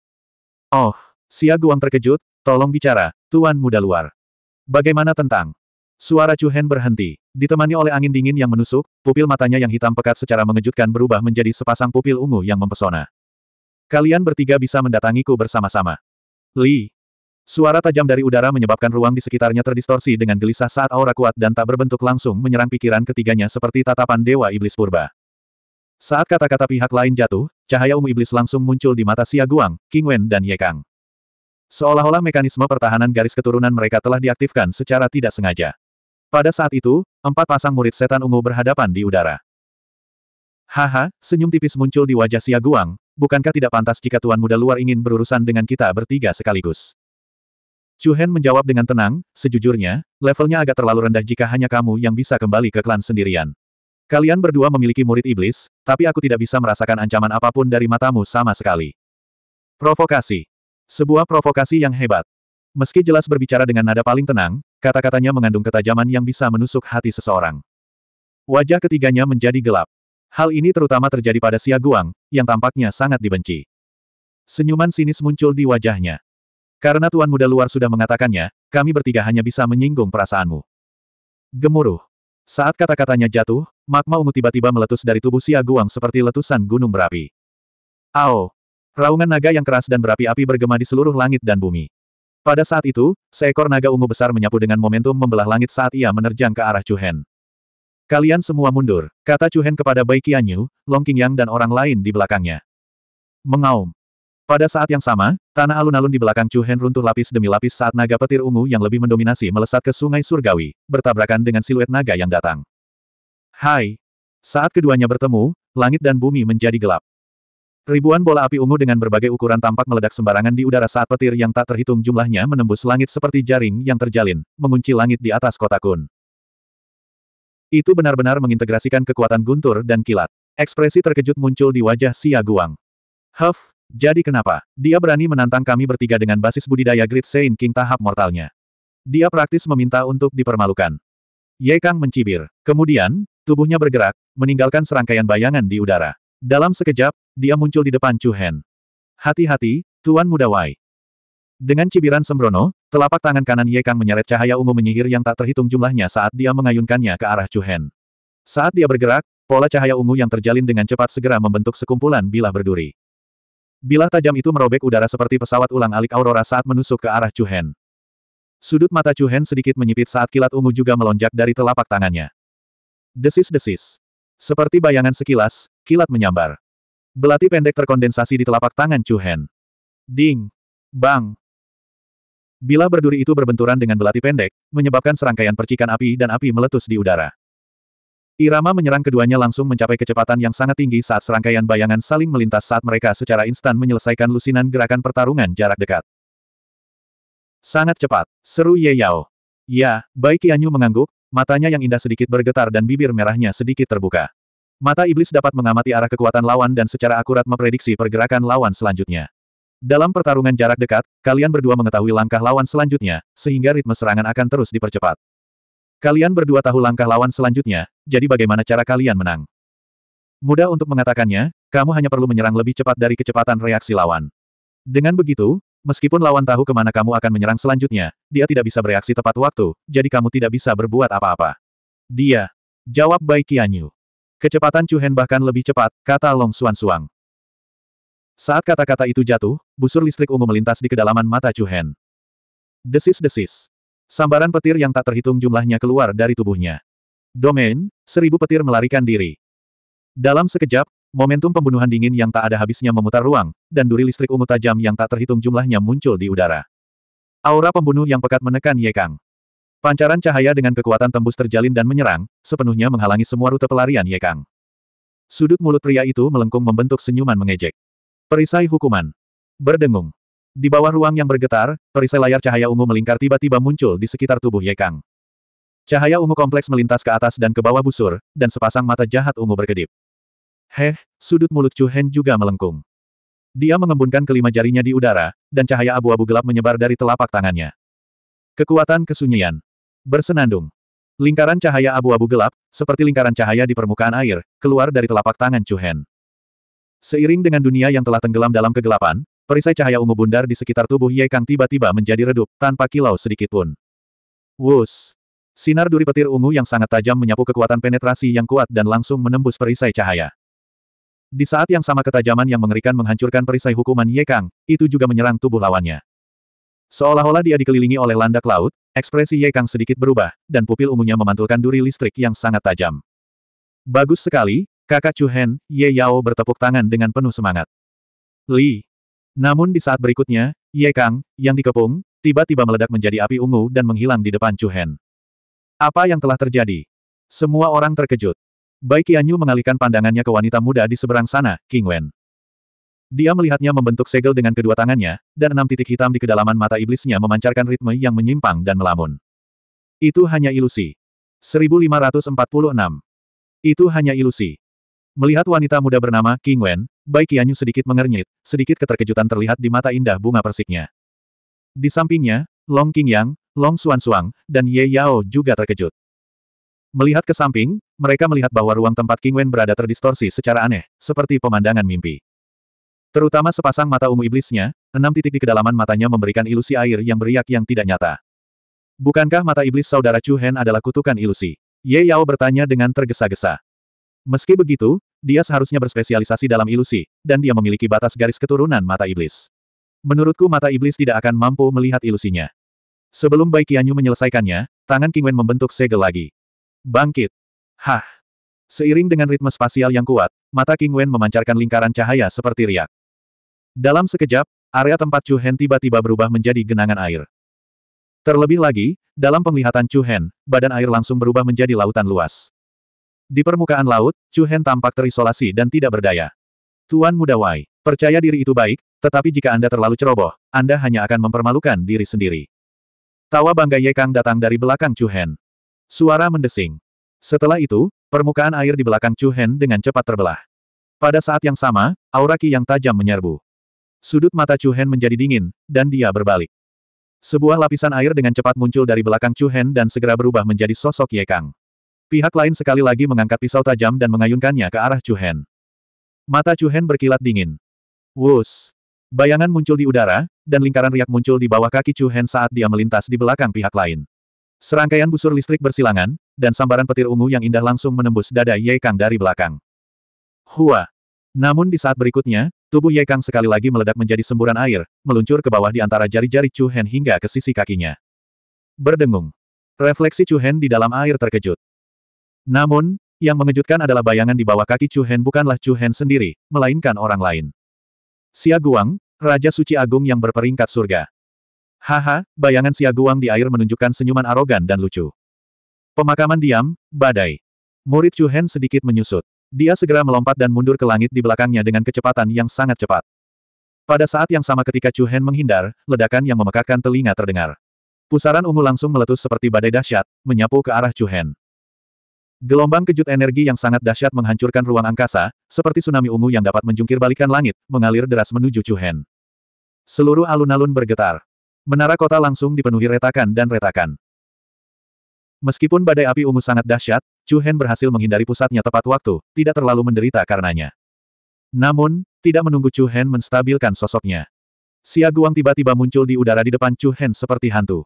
S1: Oh, si Aguang terkejut, tolong bicara, Tuan Muda Luar. Bagaimana tentang? Suara Chu Hen berhenti, ditemani oleh angin dingin yang menusuk, pupil matanya yang hitam pekat secara mengejutkan berubah menjadi sepasang pupil ungu yang mempesona. Kalian bertiga bisa mendatangiku bersama-sama. Li, Suara tajam dari udara menyebabkan ruang di sekitarnya terdistorsi dengan gelisah saat aura kuat dan tak berbentuk langsung menyerang pikiran ketiganya seperti tatapan Dewa Iblis Purba. Saat kata-kata pihak lain jatuh, cahaya ungu iblis langsung muncul di mata Xia Guang, King Wen dan Ye Kang. Seolah-olah mekanisme pertahanan garis keturunan mereka telah diaktifkan secara tidak sengaja. Pada saat itu, empat pasang murid setan ungu berhadapan di udara. Haha, senyum tipis muncul di wajah Xia Guang, bukankah tidak pantas jika tuan muda luar ingin berurusan dengan kita bertiga sekaligus? Chu Hen menjawab dengan tenang, sejujurnya, levelnya agak terlalu rendah jika hanya kamu yang bisa kembali ke klan sendirian. Kalian berdua memiliki murid iblis, tapi aku tidak bisa merasakan ancaman apapun dari matamu sama sekali. Provokasi. Sebuah provokasi yang hebat. Meski jelas berbicara dengan nada paling tenang, kata-katanya mengandung ketajaman yang bisa menusuk hati seseorang. Wajah ketiganya menjadi gelap. Hal ini terutama terjadi pada Xia Guang, yang tampaknya sangat dibenci. Senyuman sinis muncul di wajahnya. Karena Tuan Muda Luar sudah mengatakannya, kami bertiga hanya bisa menyinggung perasaanmu. Gemuruh. Saat kata-katanya jatuh, magma ungu tiba-tiba meletus dari tubuh Xia Guang seperti letusan gunung berapi. Ao! Raungan naga yang keras dan berapi-api bergema di seluruh langit dan bumi. Pada saat itu, seekor naga ungu besar menyapu dengan momentum membelah langit saat ia menerjang ke arah Chuhen. Kalian semua mundur, kata Chuhen kepada Bai Qianyu, Long Qingyang dan orang lain di belakangnya. Mengaum. Pada saat yang sama, tanah alun-alun di belakang Chu Hen runtuh lapis demi lapis saat naga petir ungu yang lebih mendominasi melesat ke sungai surgawi, bertabrakan dengan siluet naga yang datang. Hai! Saat keduanya bertemu, langit dan bumi menjadi gelap. Ribuan bola api ungu dengan berbagai ukuran tampak meledak sembarangan di udara saat petir yang tak terhitung jumlahnya menembus langit seperti jaring yang terjalin, mengunci langit di atas kota kun. Itu benar-benar mengintegrasikan kekuatan guntur dan kilat. Ekspresi terkejut muncul di wajah Xia Guang. Huff, jadi kenapa? Dia berani menantang kami bertiga dengan basis budidaya Great Saint King tahap mortalnya. Dia praktis meminta untuk dipermalukan. Ye Kang mencibir. Kemudian, tubuhnya bergerak, meninggalkan serangkaian bayangan di udara. Dalam sekejap, dia muncul di depan Chu Hen. Hati-hati, Tuan Muda Wai. Dengan cibiran sembrono, telapak tangan kanan Ye Kang menyeret cahaya ungu menyihir yang tak terhitung jumlahnya saat dia mengayunkannya ke arah Chu Hen. Saat dia bergerak, pola cahaya ungu yang terjalin dengan cepat segera membentuk sekumpulan bilah berduri. Bilah tajam itu merobek udara seperti pesawat ulang-alik Aurora saat menusuk ke arah Chuhen. Sudut mata Chuhen sedikit menyipit saat kilat ungu juga melonjak dari telapak tangannya. Desis-desis. Seperti bayangan sekilas, kilat menyambar. Belati pendek terkondensasi di telapak tangan Chuhen. Ding! Bang! Bilah berduri itu berbenturan dengan belati pendek, menyebabkan serangkaian percikan api dan api meletus di udara. Irama menyerang keduanya langsung mencapai kecepatan yang sangat tinggi saat serangkaian bayangan saling melintas saat mereka secara instan menyelesaikan lusinan gerakan pertarungan jarak dekat. Sangat cepat, seru Ye Yao. Ya, Bai Qianyu mengangguk, matanya yang indah sedikit bergetar dan bibir merahnya sedikit terbuka. Mata iblis dapat mengamati arah kekuatan lawan dan secara akurat memprediksi pergerakan lawan selanjutnya. Dalam pertarungan jarak dekat, kalian berdua mengetahui langkah lawan selanjutnya, sehingga ritme serangan akan terus dipercepat. Kalian berdua tahu langkah lawan selanjutnya, jadi bagaimana cara kalian menang? Mudah untuk mengatakannya, kamu hanya perlu menyerang lebih cepat dari kecepatan reaksi lawan. Dengan begitu, meskipun lawan tahu kemana kamu akan menyerang selanjutnya, dia tidak bisa bereaksi tepat waktu, jadi kamu tidak bisa berbuat apa-apa. Dia. Jawab Bai Qianyu. Kecepatan Chu Hen bahkan lebih cepat, kata Long Suan Suang. Saat kata-kata itu jatuh, busur listrik ungu melintas di kedalaman mata Chu Hen. Desis-desis. Sambaran petir yang tak terhitung jumlahnya keluar dari tubuhnya. Domain, seribu petir melarikan diri. Dalam sekejap, momentum pembunuhan dingin yang tak ada habisnya memutar ruang, dan duri listrik ungu tajam yang tak terhitung jumlahnya muncul di udara. Aura pembunuh yang pekat menekan Ye Kang. Pancaran cahaya dengan kekuatan tembus terjalin dan menyerang, sepenuhnya menghalangi semua rute pelarian Ye Kang. Sudut mulut pria itu melengkung membentuk senyuman mengejek. Perisai hukuman. Berdengung. Di bawah ruang yang bergetar, perisai layar cahaya ungu melingkar tiba-tiba muncul di sekitar tubuh Ye Kang. Cahaya ungu kompleks melintas ke atas dan ke bawah busur, dan sepasang mata jahat ungu berkedip. Heh, sudut mulut Chu Hen juga melengkung. Dia mengembunkan kelima jarinya di udara, dan cahaya abu-abu gelap menyebar dari telapak tangannya. Kekuatan kesunyian. Bersenandung. Lingkaran cahaya abu-abu gelap, seperti lingkaran cahaya di permukaan air, keluar dari telapak tangan Chu Hen. Seiring dengan dunia yang telah tenggelam dalam kegelapan, Perisai cahaya ungu bundar di sekitar tubuh Ye Kang tiba-tiba menjadi redup, tanpa kilau sedikitpun. pun. Wus! Sinar duri petir ungu yang sangat tajam menyapu kekuatan penetrasi yang kuat dan langsung menembus perisai cahaya. Di saat yang sama ketajaman yang mengerikan menghancurkan perisai hukuman Ye Kang, itu juga menyerang tubuh lawannya. Seolah-olah dia dikelilingi oleh landak laut, ekspresi Ye Kang sedikit berubah, dan pupil ungunya memantulkan duri listrik yang sangat tajam. Bagus sekali, kakak Chu Hen, Ye Yao bertepuk tangan dengan penuh semangat. Li, namun di saat berikutnya, Ye Kang, yang dikepung, tiba-tiba meledak menjadi api ungu dan menghilang di depan Chu Hen. Apa yang telah terjadi? Semua orang terkejut. Bai Qianyu mengalihkan pandangannya ke wanita muda di seberang sana, King Wen. Dia melihatnya membentuk segel dengan kedua tangannya, dan enam titik hitam di kedalaman mata iblisnya memancarkan ritme yang menyimpang dan melamun. Itu hanya ilusi. 1546. Itu hanya ilusi. Melihat wanita muda bernama King Wen, Bai Qianyu sedikit mengernyit, sedikit keterkejutan terlihat di mata indah bunga persiknya. Di sampingnya, Long King Yang, Long Suang, dan Ye Yao juga terkejut. Melihat ke samping, mereka melihat bahwa ruang tempat King Wen berada terdistorsi secara aneh, seperti pemandangan mimpi. Terutama sepasang mata ungu iblisnya, enam titik di kedalaman matanya memberikan ilusi air yang beriak yang tidak nyata. Bukankah mata iblis saudara Chu Hen adalah kutukan ilusi? Ye Yao bertanya dengan tergesa-gesa. Meski begitu, dia seharusnya berspesialisasi dalam ilusi, dan dia memiliki batas garis keturunan mata iblis. Menurutku mata iblis tidak akan mampu melihat ilusinya. Sebelum Bai Qianyu menyelesaikannya, tangan King Wen membentuk segel lagi. Bangkit! Hah! Seiring dengan ritme spasial yang kuat, mata King Wen memancarkan lingkaran cahaya seperti riak. Dalam sekejap, area tempat Chu Hen tiba-tiba berubah menjadi genangan air. Terlebih lagi, dalam penglihatan Chu Hen, badan air langsung berubah menjadi lautan luas. Di permukaan laut, Chu Hen tampak terisolasi dan tidak berdaya. Tuan Muda Wai, percaya diri itu baik, tetapi jika Anda terlalu ceroboh, Anda hanya akan mempermalukan diri sendiri. Tawa bangga Ye Kang datang dari belakang Chu Hen. Suara mendesing. Setelah itu, permukaan air di belakang Chu Hen dengan cepat terbelah. Pada saat yang sama, aura Qi yang tajam menyerbu. Sudut mata Chu Hen menjadi dingin, dan dia berbalik. Sebuah lapisan air dengan cepat muncul dari belakang Chu Hen dan segera berubah menjadi sosok Ye Kang. Pihak lain sekali lagi mengangkat pisau tajam dan mengayunkannya ke arah Chu Hen. Mata Chu Hen berkilat dingin. Wus! Bayangan muncul di udara, dan lingkaran riak muncul di bawah kaki Chu Hen saat dia melintas di belakang pihak lain. Serangkaian busur listrik bersilangan, dan sambaran petir ungu yang indah langsung menembus dada Ye Kang dari belakang. Hua! Namun di saat berikutnya, tubuh Ye Kang sekali lagi meledak menjadi semburan air, meluncur ke bawah di antara jari-jari Chu Hen hingga ke sisi kakinya. Berdengung. Refleksi Chu Hen di dalam air terkejut. Namun, yang mengejutkan adalah bayangan di bawah kaki Chu Hen bukanlah Chu Hen sendiri, melainkan orang lain. Xia Guang, Raja Suci Agung yang berperingkat surga. Haha, bayangan Xia Guang di air menunjukkan senyuman arogan dan lucu. Pemakaman diam, badai. Murid Chu Hen sedikit menyusut. Dia segera melompat dan mundur ke langit di belakangnya dengan kecepatan yang sangat cepat. Pada saat yang sama ketika Chu Hen menghindar, ledakan yang memekakkan telinga terdengar. Pusaran ungu langsung meletus seperti badai dahsyat, menyapu ke arah Chu Hen. Gelombang kejut energi yang sangat dahsyat menghancurkan ruang angkasa, seperti tsunami ungu yang dapat menjungkir balikan langit, mengalir deras menuju Chuhen. Seluruh alun-alun bergetar. Menara kota langsung dipenuhi retakan dan retakan. Meskipun badai api ungu sangat dahsyat, Chu Hen berhasil menghindari pusatnya tepat waktu, tidak terlalu menderita karenanya. Namun, tidak menunggu Chu Hen menstabilkan sosoknya. Xia Guang tiba-tiba muncul di udara di depan Chu Hen seperti hantu.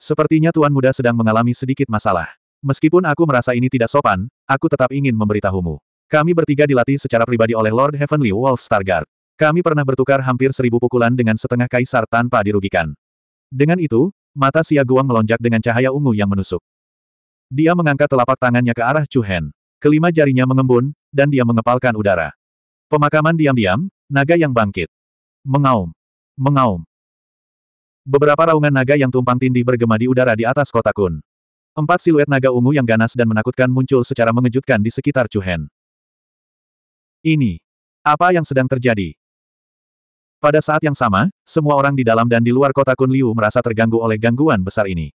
S1: Sepertinya tuan muda sedang mengalami sedikit masalah. Meskipun aku merasa ini tidak sopan, aku tetap ingin memberitahumu. Kami bertiga dilatih secara pribadi oleh Lord Heavenly Wolf Stargard. Kami pernah bertukar hampir seribu pukulan dengan setengah kaisar tanpa dirugikan. Dengan itu, mata Xia Guang melonjak dengan cahaya ungu yang menusuk. Dia mengangkat telapak tangannya ke arah Chu Hen. Kelima jarinya mengembun, dan dia mengepalkan udara. Pemakaman diam-diam, naga yang bangkit. Mengaum. Mengaum. Beberapa raungan naga yang tumpang tindih bergema di udara di atas kota Kun. Empat siluet naga ungu yang ganas dan menakutkan muncul secara mengejutkan di sekitar Chuhen. Ini. Apa yang sedang terjadi? Pada saat yang sama, semua orang di dalam dan di luar kota Kunliu merasa terganggu oleh gangguan besar ini.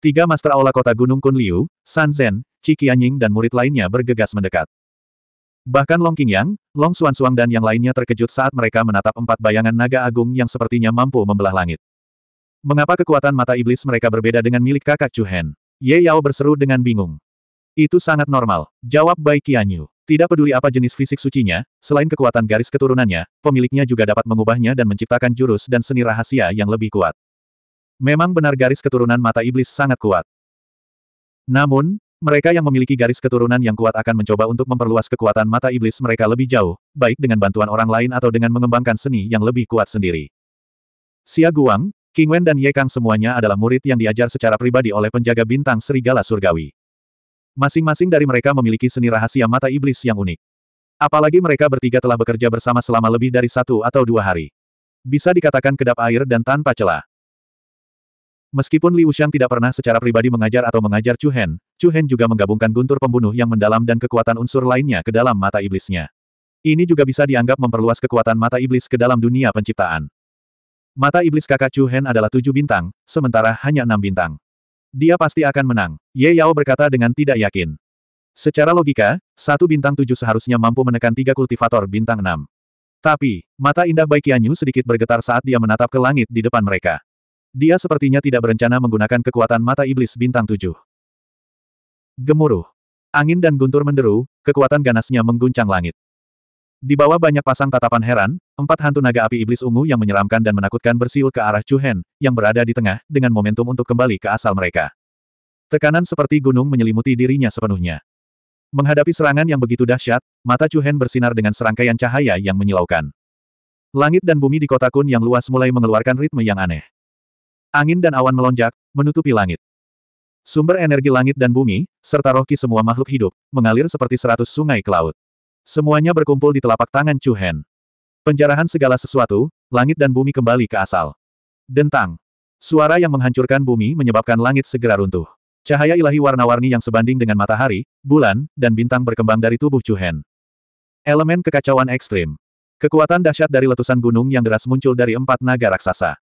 S1: Tiga Master Aula Kota Gunung Kunliu, San Qi Cikianying dan murid lainnya bergegas mendekat. Bahkan Long Qingyang, Long Suansuang, dan yang lainnya terkejut saat mereka menatap empat bayangan naga agung yang sepertinya mampu membelah langit. Mengapa kekuatan mata iblis mereka berbeda dengan milik kakak Chuhen? Ye Yao berseru dengan bingung. Itu sangat normal, jawab Bai Qianyu. Tidak peduli apa jenis fisik sucinya, selain kekuatan garis keturunannya, pemiliknya juga dapat mengubahnya dan menciptakan jurus dan seni rahasia yang lebih kuat. Memang benar garis keturunan mata iblis sangat kuat. Namun, mereka yang memiliki garis keturunan yang kuat akan mencoba untuk memperluas kekuatan mata iblis mereka lebih jauh, baik dengan bantuan orang lain atau dengan mengembangkan seni yang lebih kuat sendiri. Xia Guang, King Wen dan Ye Kang semuanya adalah murid yang diajar secara pribadi oleh penjaga bintang serigala surgawi. Masing-masing dari mereka memiliki seni rahasia mata iblis yang unik. Apalagi mereka bertiga telah bekerja bersama selama lebih dari satu atau dua hari. Bisa dikatakan kedap air dan tanpa celah. Meskipun Liu Xiang tidak pernah secara pribadi mengajar atau mengajar Chu Hen, Chu Hen juga menggabungkan guntur pembunuh yang mendalam dan kekuatan unsur lainnya ke dalam mata iblisnya. Ini juga bisa dianggap memperluas kekuatan mata iblis ke dalam dunia penciptaan. Mata iblis kakak Chu Hen adalah tujuh bintang, sementara hanya enam bintang. Dia pasti akan menang, Ye Yao berkata dengan tidak yakin. Secara logika, satu bintang tujuh seharusnya mampu menekan tiga kultivator bintang enam. Tapi, mata indah Bai Qianyu sedikit bergetar saat dia menatap ke langit di depan mereka. Dia sepertinya tidak berencana menggunakan kekuatan mata iblis bintang tujuh. Gemuruh. Angin dan guntur menderu, kekuatan ganasnya mengguncang langit. Di bawah banyak pasang tatapan heran, empat hantu naga api iblis ungu yang menyeramkan dan menakutkan bersiul ke arah Chuhen, yang berada di tengah, dengan momentum untuk kembali ke asal mereka. Tekanan seperti gunung menyelimuti dirinya sepenuhnya. Menghadapi serangan yang begitu dahsyat, mata Chuhen bersinar dengan serangkaian cahaya yang menyilaukan. Langit dan bumi di kota Kun yang luas mulai mengeluarkan ritme yang aneh. Angin dan awan melonjak, menutupi langit. Sumber energi langit dan bumi, serta rohki semua makhluk hidup, mengalir seperti seratus sungai ke laut. Semuanya berkumpul di telapak tangan Chu Hen. Penjarahan segala sesuatu, langit dan bumi kembali ke asal. Dentang. Suara yang menghancurkan bumi menyebabkan langit segera runtuh. Cahaya ilahi warna-warni yang sebanding dengan matahari, bulan, dan bintang berkembang dari tubuh Chu Hen. Elemen kekacauan ekstrim. Kekuatan dahsyat dari letusan gunung yang deras muncul dari empat naga raksasa.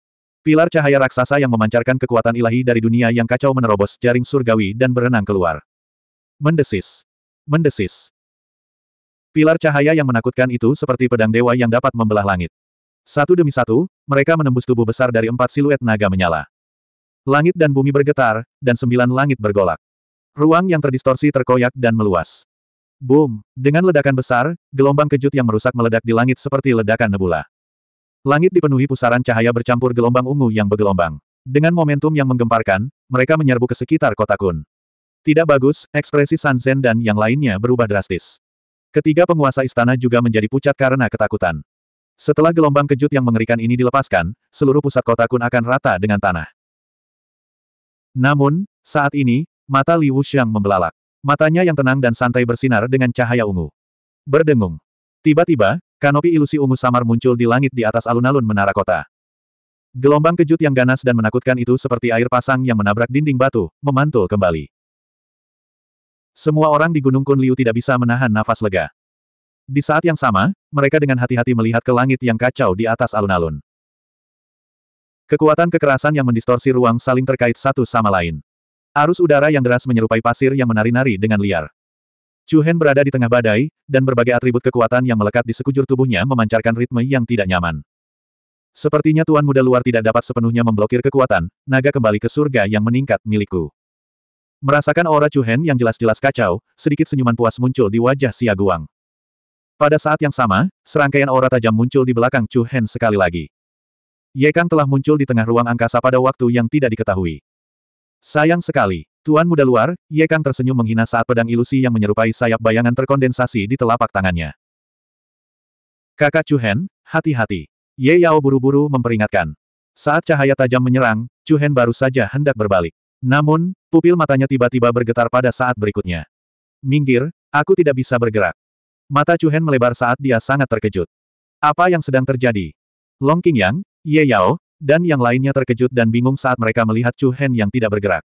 S1: Pilar cahaya raksasa yang memancarkan kekuatan ilahi dari dunia yang kacau menerobos jaring surgawi dan berenang keluar. Mendesis. Mendesis. Pilar cahaya yang menakutkan itu seperti pedang dewa yang dapat membelah langit. Satu demi satu, mereka menembus tubuh besar dari empat siluet naga menyala. Langit dan bumi bergetar, dan sembilan langit bergolak. Ruang yang terdistorsi terkoyak dan meluas. Boom! Dengan ledakan besar, gelombang kejut yang merusak meledak di langit seperti ledakan nebula. Langit dipenuhi pusaran cahaya bercampur gelombang ungu yang bergelombang. Dengan momentum yang menggemparkan, mereka menyerbu ke sekitar kota Kun. Tidak bagus, ekspresi San dan yang lainnya berubah drastis. Ketiga penguasa istana juga menjadi pucat karena ketakutan. Setelah gelombang kejut yang mengerikan ini dilepaskan, seluruh pusat kota kun akan rata dengan tanah. Namun, saat ini, mata Liu Xiang membelalak. Matanya yang tenang dan santai bersinar dengan cahaya ungu. Berdengung. Tiba-tiba, kanopi ilusi ungu samar muncul di langit di atas alun-alun menara kota. Gelombang kejut yang ganas dan menakutkan itu seperti air pasang yang menabrak dinding batu, memantul kembali. Semua orang di Gunung Kunliu tidak bisa menahan nafas lega. Di saat yang sama, mereka dengan hati-hati melihat ke langit yang kacau di atas alun-alun. Kekuatan kekerasan yang mendistorsi ruang saling terkait satu sama lain. Arus udara yang deras menyerupai pasir yang menari-nari dengan liar. Chu berada di tengah badai, dan berbagai atribut kekuatan yang melekat di sekujur tubuhnya memancarkan ritme yang tidak nyaman. Sepertinya Tuan Muda Luar tidak dapat sepenuhnya memblokir kekuatan, naga kembali ke surga yang meningkat milikku. Merasakan aura Chu Hen yang jelas-jelas kacau, sedikit senyuman puas muncul di wajah Xia Guang. Pada saat yang sama, serangkaian aura tajam muncul di belakang Chu Hen sekali lagi. Ye Kang telah muncul di tengah ruang angkasa pada waktu yang tidak diketahui. Sayang sekali, Tuan Muda Luar, Ye Kang tersenyum menghina saat pedang ilusi yang menyerupai sayap bayangan terkondensasi di telapak tangannya. Kakak Chu Hen, hati-hati. Ye Yao buru-buru memperingatkan. Saat cahaya tajam menyerang, Chu Hen baru saja hendak berbalik. Namun, pupil matanya tiba-tiba bergetar pada saat berikutnya. Minggir, aku tidak bisa bergerak. Mata Chu Hen melebar saat dia sangat terkejut. Apa yang sedang terjadi? Long Qingyang, Ye Yao, dan yang lainnya terkejut dan bingung saat mereka melihat Chu Hen yang tidak bergerak.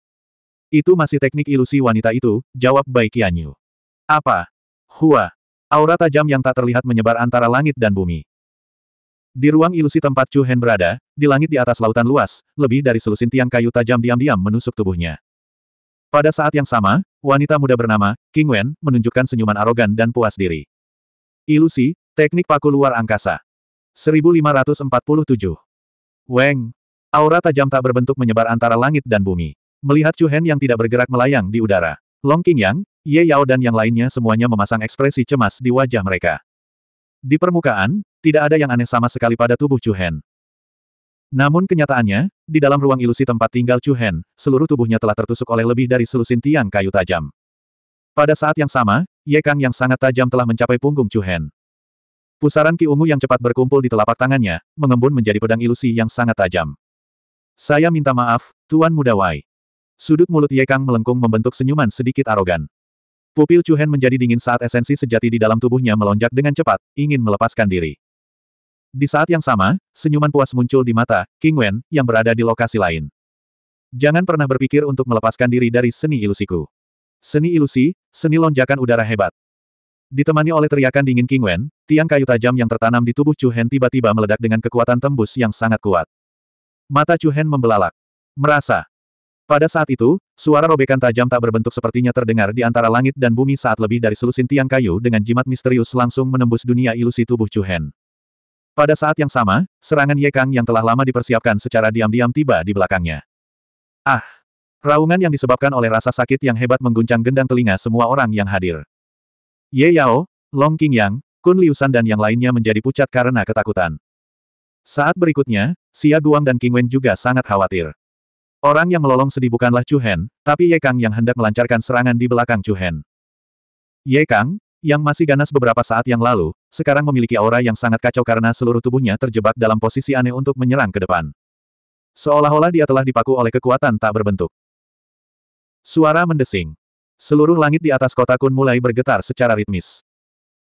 S1: Itu masih teknik ilusi wanita itu, jawab Bai Qianyu. Apa? Hua. Aura tajam yang tak terlihat menyebar antara langit dan bumi. Di ruang ilusi tempat Chu Hen berada, di langit di atas lautan luas, lebih dari selusin tiang kayu tajam diam-diam menusuk tubuhnya. Pada saat yang sama, wanita muda bernama, King Wen, menunjukkan senyuman arogan dan puas diri. Ilusi, teknik paku luar angkasa. 1547. Weng. Aura tajam tak berbentuk menyebar antara langit dan bumi. Melihat Chu Hen yang tidak bergerak melayang di udara. Long King Yang, Ye Yao dan yang lainnya semuanya memasang ekspresi cemas di wajah mereka. Di permukaan, tidak ada yang aneh sama sekali pada tubuh Chu Hen. Namun kenyataannya, di dalam ruang ilusi tempat tinggal Chu Hen, seluruh tubuhnya telah tertusuk oleh lebih dari selusin tiang kayu tajam. Pada saat yang sama, Ye Kang yang sangat tajam telah mencapai punggung Chu Hen. Pusaran Ki Ungu yang cepat berkumpul di telapak tangannya, mengembun menjadi pedang ilusi yang sangat tajam. Saya minta maaf, Tuan Muda Wai. Sudut mulut Ye Kang melengkung membentuk senyuman sedikit arogan. Pupil Chu Hen menjadi dingin saat esensi sejati di dalam tubuhnya melonjak dengan cepat, ingin melepaskan diri. Di saat yang sama, senyuman puas muncul di mata, King Wen, yang berada di lokasi lain. Jangan pernah berpikir untuk melepaskan diri dari seni ilusiku. Seni ilusi, seni lonjakan udara hebat. Ditemani oleh teriakan dingin King Wen, tiang kayu tajam yang tertanam di tubuh Chu Hen tiba-tiba meledak dengan kekuatan tembus yang sangat kuat. Mata Chu Hen membelalak. Merasa. Pada saat itu, suara robekan tajam tak berbentuk sepertinya terdengar di antara langit dan bumi saat lebih dari selusin tiang kayu dengan jimat misterius langsung menembus dunia ilusi tubuh Chu Hen. Pada saat yang sama, serangan Ye Kang yang telah lama dipersiapkan secara diam-diam tiba di belakangnya. Ah! Raungan yang disebabkan oleh rasa sakit yang hebat mengguncang gendang telinga semua orang yang hadir. Ye Yao, Long King Yang, Kun Liusan dan yang lainnya menjadi pucat karena ketakutan. Saat berikutnya, Xia Guang dan King Wen juga sangat khawatir. Orang yang melolong sedih bukanlah Chu Hen, tapi Ye Kang yang hendak melancarkan serangan di belakang Chu Hen. Ye Kang, yang masih ganas beberapa saat yang lalu, sekarang memiliki aura yang sangat kacau karena seluruh tubuhnya terjebak dalam posisi aneh untuk menyerang ke depan. Seolah-olah dia telah dipaku oleh kekuatan tak berbentuk. Suara mendesing. Seluruh langit di atas kota Kun mulai bergetar secara ritmis.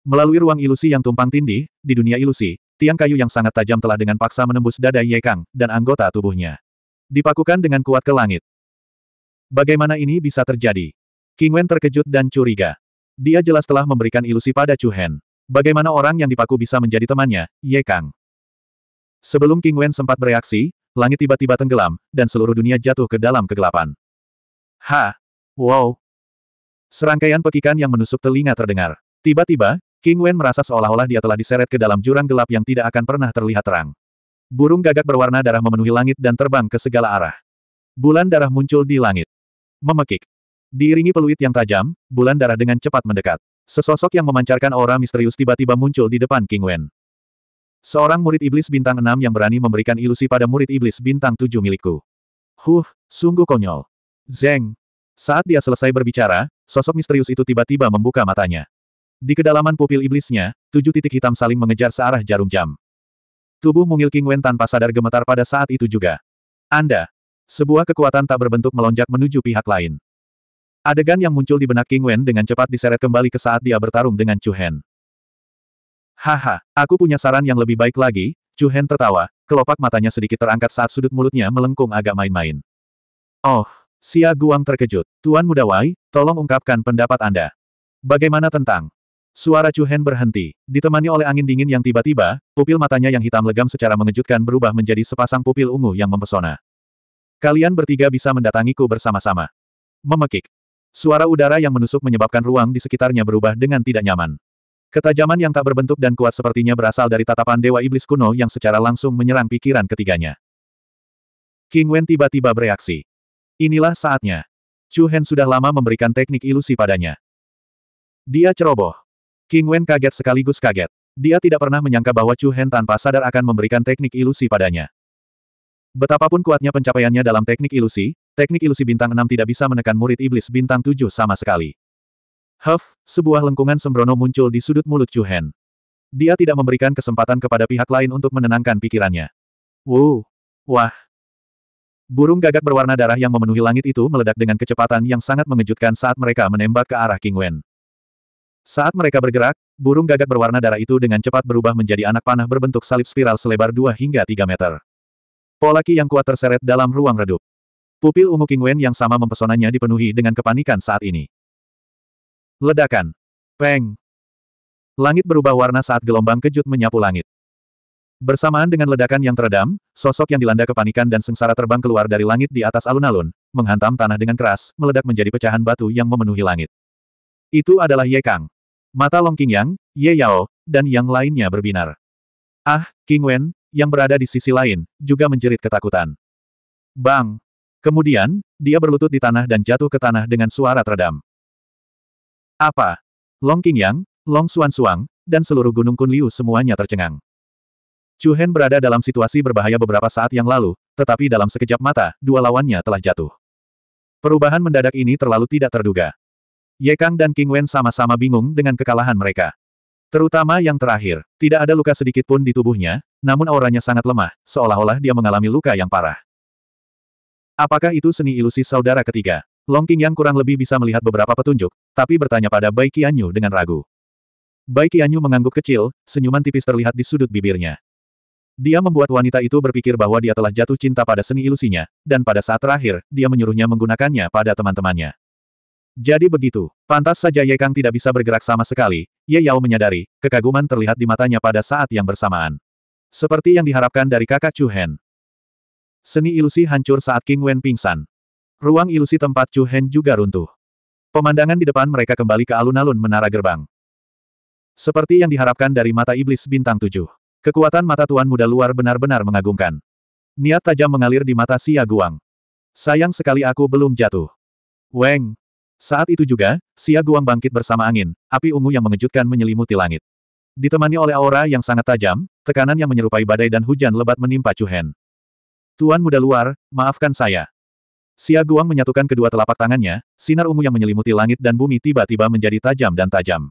S1: Melalui ruang ilusi yang tumpang tindih, di dunia ilusi, tiang kayu yang sangat tajam telah dengan paksa menembus dada Ye Kang dan anggota tubuhnya. Dipakukan dengan kuat ke langit. Bagaimana ini bisa terjadi? King Wen terkejut dan curiga. Dia jelas telah memberikan ilusi pada Chu Hen. Bagaimana orang yang dipaku bisa menjadi temannya, Ye Kang? Sebelum King Wen sempat bereaksi, langit tiba-tiba tenggelam, dan seluruh dunia jatuh ke dalam kegelapan. Ha! Wow! Serangkaian pekikan yang menusuk telinga terdengar. Tiba-tiba, King Wen merasa seolah-olah dia telah diseret ke dalam jurang gelap yang tidak akan pernah terlihat terang. Burung gagak berwarna darah memenuhi langit dan terbang ke segala arah. Bulan darah muncul di langit. Memekik. Diiringi peluit yang tajam, bulan darah dengan cepat mendekat. Sesosok yang memancarkan aura misterius tiba-tiba muncul di depan King Wen. Seorang murid iblis bintang enam yang berani memberikan ilusi pada murid iblis bintang tujuh milikku. Huh, sungguh konyol. Zeng. Saat dia selesai berbicara, sosok misterius itu tiba-tiba membuka matanya. Di kedalaman pupil iblisnya, tujuh titik hitam saling mengejar searah jarum jam. Tubuh mungil King Wen tanpa sadar gemetar pada saat itu juga. Anda. Sebuah kekuatan tak berbentuk melonjak menuju pihak lain. Adegan yang muncul di benak King Wen dengan cepat diseret kembali ke saat dia bertarung dengan Chu Hen. Haha, aku punya saran yang lebih baik lagi, Chu Hen tertawa, kelopak matanya sedikit terangkat saat sudut mulutnya melengkung agak main-main. Oh, Xia Guang terkejut. Tuan Muda Wai, tolong ungkapkan pendapat Anda. Bagaimana tentang? Suara Chu Hen berhenti, ditemani oleh angin dingin yang tiba-tiba, pupil matanya yang hitam legam secara mengejutkan berubah menjadi sepasang pupil ungu yang mempesona. Kalian bertiga bisa mendatangiku bersama-sama. Memekik, Suara udara yang menusuk menyebabkan ruang di sekitarnya berubah dengan tidak nyaman. Ketajaman yang tak berbentuk dan kuat sepertinya berasal dari tatapan Dewa Iblis kuno yang secara langsung menyerang pikiran ketiganya. King Wen tiba-tiba bereaksi. Inilah saatnya. Chu Hen sudah lama memberikan teknik ilusi padanya. Dia ceroboh. King Wen kaget sekaligus kaget. Dia tidak pernah menyangka bahwa Chu Hen tanpa sadar akan memberikan teknik ilusi padanya. Betapapun kuatnya pencapaiannya dalam teknik ilusi, Teknik ilusi bintang 6 tidak bisa menekan murid iblis bintang 7 sama sekali. Huff, sebuah lengkungan sembrono muncul di sudut mulut Chu Hen. Dia tidak memberikan kesempatan kepada pihak lain untuk menenangkan pikirannya. Wow! Wah! Burung gagak berwarna darah yang memenuhi langit itu meledak dengan kecepatan yang sangat mengejutkan saat mereka menembak ke arah King Wen. Saat mereka bergerak, burung gagak berwarna darah itu dengan cepat berubah menjadi anak panah berbentuk salib spiral selebar 2 hingga 3 meter. Pola yang kuat terseret dalam ruang redup. Pupil ungu King Wen yang sama mempesonanya dipenuhi dengan kepanikan saat ini. Ledakan. Peng. Langit berubah warna saat gelombang kejut menyapu langit. Bersamaan dengan ledakan yang teredam, sosok yang dilanda kepanikan dan sengsara terbang keluar dari langit di atas alun-alun, menghantam tanah dengan keras, meledak menjadi pecahan batu yang memenuhi langit. Itu adalah Ye Kang. Mata Long King Yang, Ye Yao, dan yang lainnya berbinar. Ah, King Wen, yang berada di sisi lain, juga menjerit ketakutan. Bang! Kemudian, dia berlutut di tanah dan jatuh ke tanah dengan suara teredam. Apa? Long Qingyang, Long Xuan Suang, dan seluruh Gunung Kunliu semuanya tercengang. Chu Hen berada dalam situasi berbahaya beberapa saat yang lalu, tetapi dalam sekejap mata, dua lawannya telah jatuh. Perubahan mendadak ini terlalu tidak terduga. Ye Kang dan King Wen sama-sama bingung dengan kekalahan mereka. Terutama yang terakhir, tidak ada luka sedikit pun di tubuhnya, namun auranya sangat lemah, seolah-olah dia mengalami luka yang parah. Apakah itu seni ilusi saudara ketiga? Long yang kurang lebih bisa melihat beberapa petunjuk, tapi bertanya pada Bai Qianyu dengan ragu. Bai Qianyu mengangguk kecil, senyuman tipis terlihat di sudut bibirnya. Dia membuat wanita itu berpikir bahwa dia telah jatuh cinta pada seni ilusinya, dan pada saat terakhir, dia menyuruhnya menggunakannya pada teman-temannya. Jadi begitu, pantas saja Ye Kang tidak bisa bergerak sama sekali, Ye Yao menyadari, kekaguman terlihat di matanya pada saat yang bersamaan. Seperti yang diharapkan dari kakak Chu Hen, Seni ilusi hancur saat King Wen pingsan. Ruang ilusi tempat Chu Hen juga runtuh. Pemandangan di depan mereka kembali ke alun-alun menara gerbang. Seperti yang diharapkan dari mata iblis bintang tujuh. Kekuatan mata Tuan Muda luar benar-benar mengagumkan. Niat tajam mengalir di mata Xia Guang. Sayang sekali aku belum jatuh. Weng. Saat itu juga, Xia Guang bangkit bersama angin, api ungu yang mengejutkan menyelimuti langit. Ditemani oleh aura yang sangat tajam, tekanan yang menyerupai badai dan hujan lebat menimpa Chu Hen. Tuan muda luar, maafkan saya. Xia Guang menyatukan kedua telapak tangannya, sinar ungu yang menyelimuti langit dan bumi tiba-tiba menjadi tajam dan tajam.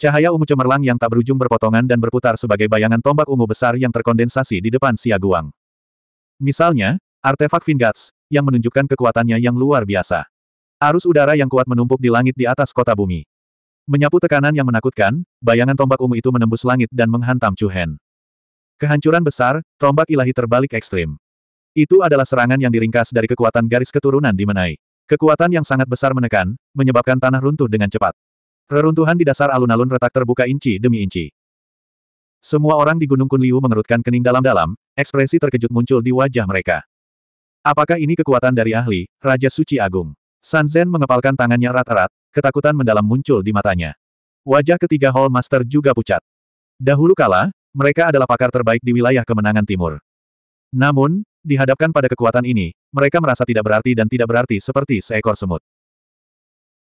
S1: Cahaya ungu cemerlang yang tak berujung berpotongan dan berputar sebagai bayangan tombak ungu besar yang terkondensasi di depan Xia Guang. Misalnya, artefak Vingats, yang menunjukkan kekuatannya yang luar biasa. Arus udara yang kuat menumpuk di langit di atas kota bumi. Menyapu tekanan yang menakutkan, bayangan tombak ungu itu menembus langit dan menghantam Chu Hen. Kehancuran besar, tombak ilahi terbalik ekstrim. Itu adalah serangan yang diringkas dari kekuatan garis keturunan di Menai. Kekuatan yang sangat besar menekan, menyebabkan tanah runtuh dengan cepat. Reruntuhan di dasar alun-alun retak terbuka inci demi inci. Semua orang di Gunung Kunliu mengerutkan kening dalam-dalam, ekspresi terkejut muncul di wajah mereka. Apakah ini kekuatan dari ahli, Raja Suci Agung? San Zen mengepalkan tangannya erat-erat, ketakutan mendalam muncul di matanya. Wajah ketiga Hall Master juga pucat. Dahulu kala, mereka adalah pakar terbaik di wilayah kemenangan timur. Namun, Dihadapkan pada kekuatan ini, mereka merasa tidak berarti dan tidak berarti seperti seekor semut.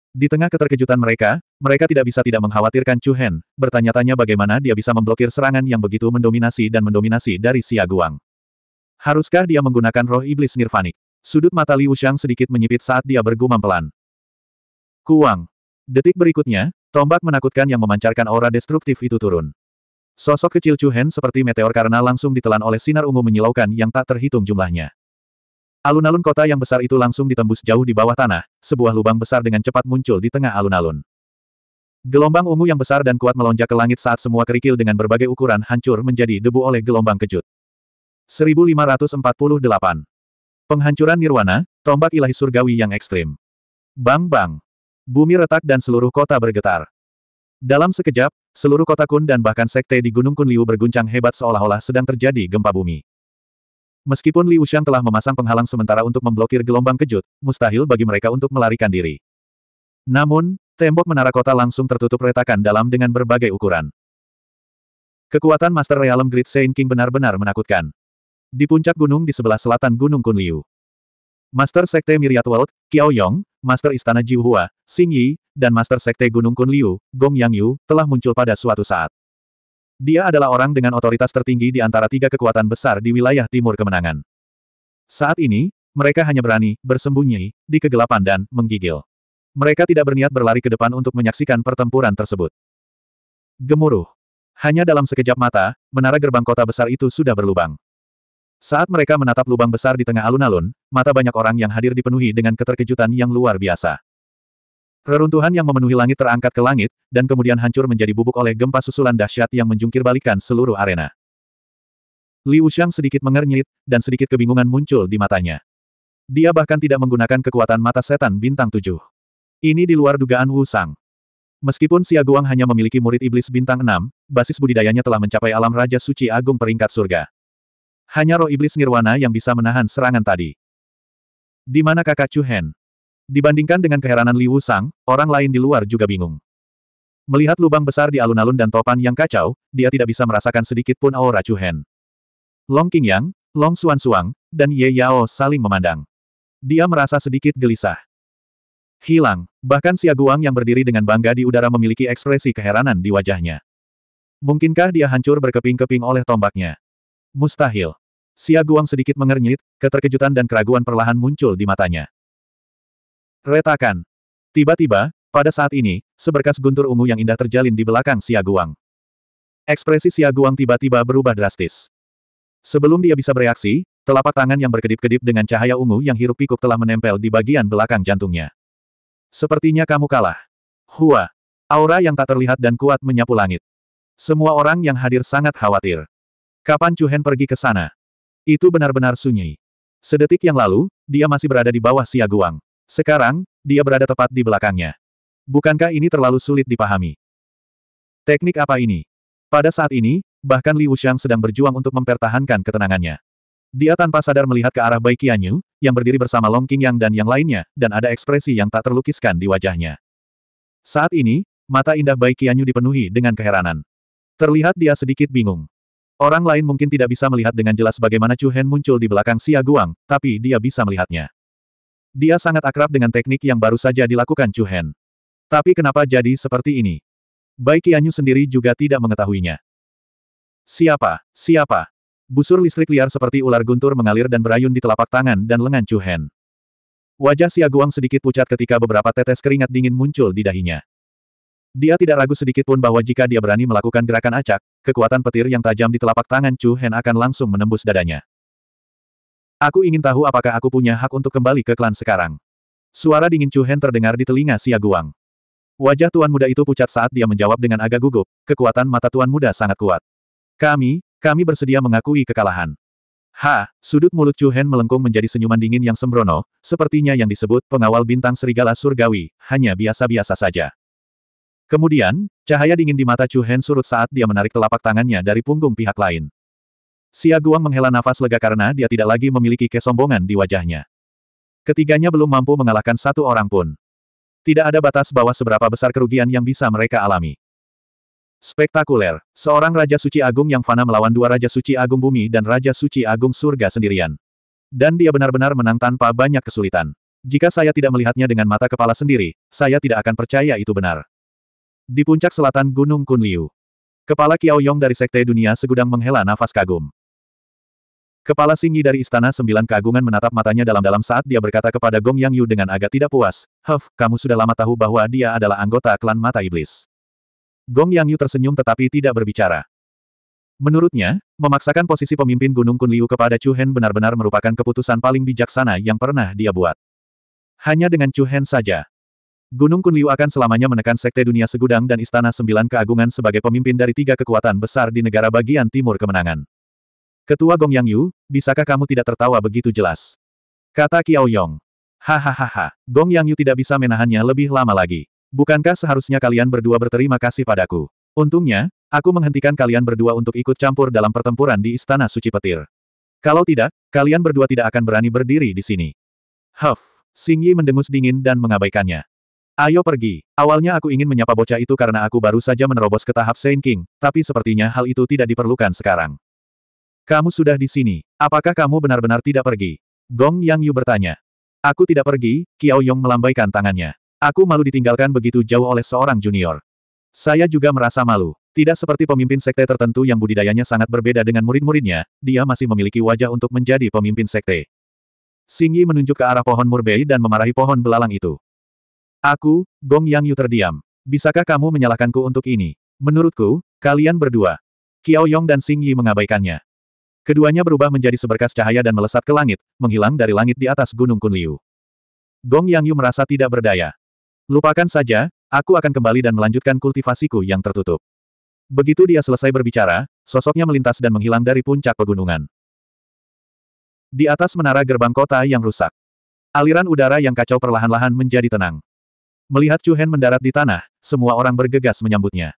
S1: Di tengah keterkejutan mereka, mereka tidak bisa tidak mengkhawatirkan Chu Hen, bertanya-tanya bagaimana dia bisa memblokir serangan yang begitu mendominasi dan mendominasi dari Xia Guang. Haruskah dia menggunakan roh iblis nirvanik? Sudut mata Liu Shang sedikit menyipit saat dia bergumam pelan. Kuang. Detik berikutnya, tombak menakutkan yang memancarkan aura destruktif itu turun. Sosok kecil Chu Hen seperti meteor karena langsung ditelan oleh sinar ungu menyilaukan yang tak terhitung jumlahnya. Alun-alun kota yang besar itu langsung ditembus jauh di bawah tanah, sebuah lubang besar dengan cepat muncul di tengah alun-alun. Gelombang ungu yang besar dan kuat melonjak ke langit saat semua kerikil dengan berbagai ukuran hancur menjadi debu oleh gelombang kejut. 1548. Penghancuran Nirwana, tombak ilahi surgawi yang ekstrim. Bang-bang. Bumi retak dan seluruh kota bergetar. Dalam sekejap, Seluruh kota Kun dan bahkan sekte di Gunung Kun Liu berguncang hebat seolah-olah sedang terjadi gempa bumi. Meskipun Liu Shang telah memasang penghalang sementara untuk memblokir gelombang kejut, mustahil bagi mereka untuk melarikan diri. Namun, tembok menara kota langsung tertutup retakan dalam dengan berbagai ukuran. Kekuatan Master Realm Great Saint King benar-benar menakutkan. Di puncak gunung di sebelah selatan Gunung Kun Liu, Master Sekte Miriat World, Kiao Yong, Master Istana Jiuhua, Xing Yi, dan Master Sekte Gunung Kun Liu, Gong Yang Yu, telah muncul pada suatu saat. Dia adalah orang dengan otoritas tertinggi di antara tiga kekuatan besar di wilayah timur kemenangan. Saat ini, mereka hanya berani bersembunyi di kegelapan dan menggigil. Mereka tidak berniat berlari ke depan untuk menyaksikan pertempuran tersebut. Gemuruh. Hanya dalam sekejap mata, menara gerbang kota besar itu sudah berlubang. Saat mereka menatap lubang besar di tengah alun-alun, mata banyak orang yang hadir dipenuhi dengan keterkejutan yang luar biasa. Reruntuhan yang memenuhi langit terangkat ke langit, dan kemudian hancur menjadi bubuk oleh gempa susulan dahsyat yang menjungkirbalikan seluruh arena. Li Wuxiang sedikit mengernyit, dan sedikit kebingungan muncul di matanya. Dia bahkan tidak menggunakan kekuatan mata setan bintang tujuh. Ini di luar dugaan Wu Sang. Meskipun Xia Guang hanya memiliki murid iblis bintang enam, basis budidayanya telah mencapai alam Raja Suci Agung peringkat surga. Hanya roh iblis nirwana yang bisa menahan serangan tadi. Di mana kakak Chu Hen? Dibandingkan dengan keheranan Liu Sang, orang lain di luar juga bingung. Melihat lubang besar di alun-alun dan topan yang kacau, dia tidak bisa merasakan sedikit pun aura Chu Hen. Long King Yang, Long Xuan Suang, dan Ye Yao saling memandang. Dia merasa sedikit gelisah. Hilang, bahkan si Aguang yang berdiri dengan bangga di udara memiliki ekspresi keheranan di wajahnya. Mungkinkah dia hancur berkeping-keping oleh tombaknya? Mustahil. Xia Guang sedikit mengernyit, keterkejutan dan keraguan perlahan muncul di matanya. Retakan. Tiba-tiba, pada saat ini, seberkas guntur ungu yang indah terjalin di belakang Xia Guang. Ekspresi Xia Guang tiba-tiba berubah drastis. Sebelum dia bisa bereaksi, telapak tangan yang berkedip-kedip dengan cahaya ungu yang hirup-pikuk telah menempel di bagian belakang jantungnya. Sepertinya kamu kalah. Hua. Aura yang tak terlihat dan kuat menyapu langit. Semua orang yang hadir sangat khawatir. Kapan Hen pergi ke sana? Itu benar-benar sunyi. Sedetik yang lalu, dia masih berada di bawah Siaguang. Sekarang, dia berada tepat di belakangnya. Bukankah ini terlalu sulit dipahami? Teknik apa ini? Pada saat ini, bahkan Li Wuxiang sedang berjuang untuk mempertahankan ketenangannya. Dia tanpa sadar melihat ke arah Bai Qianyu, yang berdiri bersama Long King Yang dan yang lainnya, dan ada ekspresi yang tak terlukiskan di wajahnya. Saat ini, mata indah Bai Qianyu dipenuhi dengan keheranan. Terlihat dia sedikit bingung. Orang lain mungkin tidak bisa melihat dengan jelas bagaimana Chu Hen muncul di belakang Xia Guang, tapi dia bisa melihatnya. Dia sangat akrab dengan teknik yang baru saja dilakukan Chu Hen. Tapi kenapa jadi seperti ini? Bai Qianyu sendiri juga tidak mengetahuinya. Siapa? Siapa? Busur listrik liar seperti ular guntur mengalir dan berayun di telapak tangan dan lengan Chu Hen. Wajah Xia Guang sedikit pucat ketika beberapa tetes keringat dingin muncul di dahinya. Dia tidak ragu sedikit pun bahwa jika dia berani melakukan gerakan acak, kekuatan petir yang tajam di telapak tangan Chu Hen akan langsung menembus dadanya. Aku ingin tahu apakah aku punya hak untuk kembali ke klan sekarang. Suara dingin Chu Hen terdengar di telinga Xia Guang. Wajah tuan muda itu pucat saat dia menjawab dengan agak gugup, kekuatan mata tuan muda sangat kuat. Kami, kami bersedia mengakui kekalahan. Ha, sudut mulut Chu Hen melengkung menjadi senyuman dingin yang sembrono, sepertinya yang disebut pengawal bintang serigala surgawi, hanya biasa-biasa saja. Kemudian, cahaya dingin di mata Chu Hen surut saat dia menarik telapak tangannya dari punggung pihak lain. Xia Guang menghela nafas lega karena dia tidak lagi memiliki kesombongan di wajahnya. Ketiganya belum mampu mengalahkan satu orang pun. Tidak ada batas bawah seberapa besar kerugian yang bisa mereka alami. Spektakuler, seorang Raja Suci Agung yang fana melawan dua Raja Suci Agung Bumi dan Raja Suci Agung Surga sendirian. Dan dia benar-benar menang tanpa banyak kesulitan. Jika saya tidak melihatnya dengan mata kepala sendiri, saya tidak akan percaya itu benar. Di puncak selatan Gunung Kunliu. Kepala Kiao Yong dari Sekte Dunia Segudang menghela nafas kagum. Kepala Singi dari Istana Sembilan Keagungan menatap matanya dalam-dalam saat dia berkata kepada Gong Yang Yu dengan agak tidak puas, Huff, kamu sudah lama tahu bahwa dia adalah anggota klan Mata Iblis. Gong Yang Yu tersenyum tetapi tidak berbicara. Menurutnya, memaksakan posisi pemimpin Gunung Kunliu kepada Chu Hen benar-benar merupakan keputusan paling bijaksana yang pernah dia buat. Hanya dengan Chu Hen saja, Gunung Kunliu akan selamanya menekan Sekte Dunia Segudang dan Istana Sembilan Keagungan sebagai pemimpin dari tiga kekuatan besar di negara bagian timur kemenangan. Ketua Gong Yang Yu, bisakah kamu tidak tertawa begitu jelas? Kata Kiao Yong. Hahaha, Gong Yang Yu tidak bisa menahannya lebih lama lagi. Bukankah seharusnya kalian berdua berterima kasih padaku? Untungnya, aku menghentikan kalian berdua untuk ikut campur dalam pertempuran di Istana Suci Petir. Kalau tidak, kalian berdua tidak akan berani berdiri di sini. Huff, Xing Yi mendengus dingin dan mengabaikannya. Ayo pergi. Awalnya aku ingin menyapa bocah itu karena aku baru saja menerobos ke tahap Saint King, tapi sepertinya hal itu tidak diperlukan sekarang. Kamu sudah di sini. Apakah kamu benar-benar tidak pergi? Gong Yang Yu bertanya. Aku tidak pergi, Kiao Yong melambaikan tangannya. Aku malu ditinggalkan begitu jauh oleh seorang junior. Saya juga merasa malu. Tidak seperti pemimpin sekte tertentu yang budidayanya sangat berbeda dengan murid-muridnya, dia masih memiliki wajah untuk menjadi pemimpin sekte. Singyi menunjuk ke arah pohon murbei dan memarahi pohon belalang itu. Aku, Gong Yang Yu terdiam. Bisakah kamu menyalahkanku untuk ini? Menurutku, kalian berdua. Kiao Yong dan Xing Yi mengabaikannya. Keduanya berubah menjadi seberkas cahaya dan melesat ke langit, menghilang dari langit di atas Gunung Kunliu. Gong Yang Yu merasa tidak berdaya. Lupakan saja, aku akan kembali dan melanjutkan kultivasiku yang tertutup. Begitu dia selesai berbicara, sosoknya melintas dan menghilang dari puncak pegunungan. Di atas menara gerbang kota yang rusak. Aliran udara yang kacau perlahan-lahan menjadi tenang. Melihat Chu Hen mendarat di tanah, semua orang bergegas menyambutnya.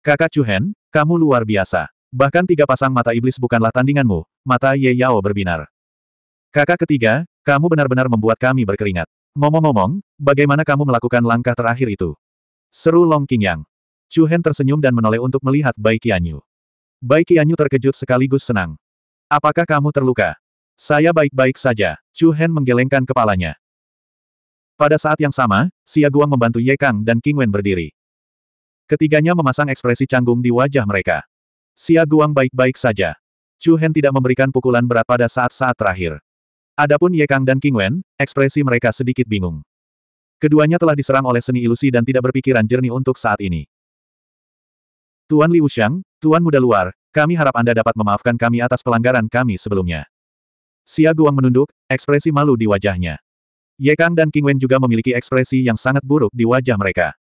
S1: Kakak Chu Hen, kamu luar biasa. Bahkan tiga pasang mata iblis bukanlah tandinganmu, mata Ye Yao berbinar. Kakak ketiga, kamu benar-benar membuat kami berkeringat. Ngomong-ngomong, bagaimana kamu melakukan langkah terakhir itu? Seru Long Qingyang. Chu Hen tersenyum dan menoleh untuk melihat Bai Qianyu. Bai Qianyu terkejut sekaligus senang. Apakah kamu terluka? Saya baik-baik saja. Chu Hen menggelengkan kepalanya. Pada saat yang sama, Xia Guang membantu Ye Kang dan King Wen berdiri. Ketiganya memasang ekspresi canggung di wajah mereka. Xia Guang baik-baik saja. Chu Hen tidak memberikan pukulan berat pada saat-saat terakhir. Adapun Ye Kang dan King Wen, ekspresi mereka sedikit bingung. Keduanya telah diserang oleh seni ilusi dan tidak berpikiran jernih untuk saat ini. Tuan Liu Xiang, Tuan Muda Luar, kami harap Anda dapat memaafkan kami atas pelanggaran kami sebelumnya. Xia Guang menunduk, ekspresi malu di wajahnya. Ye Kang dan King Wen juga memiliki ekspresi yang sangat buruk di wajah mereka.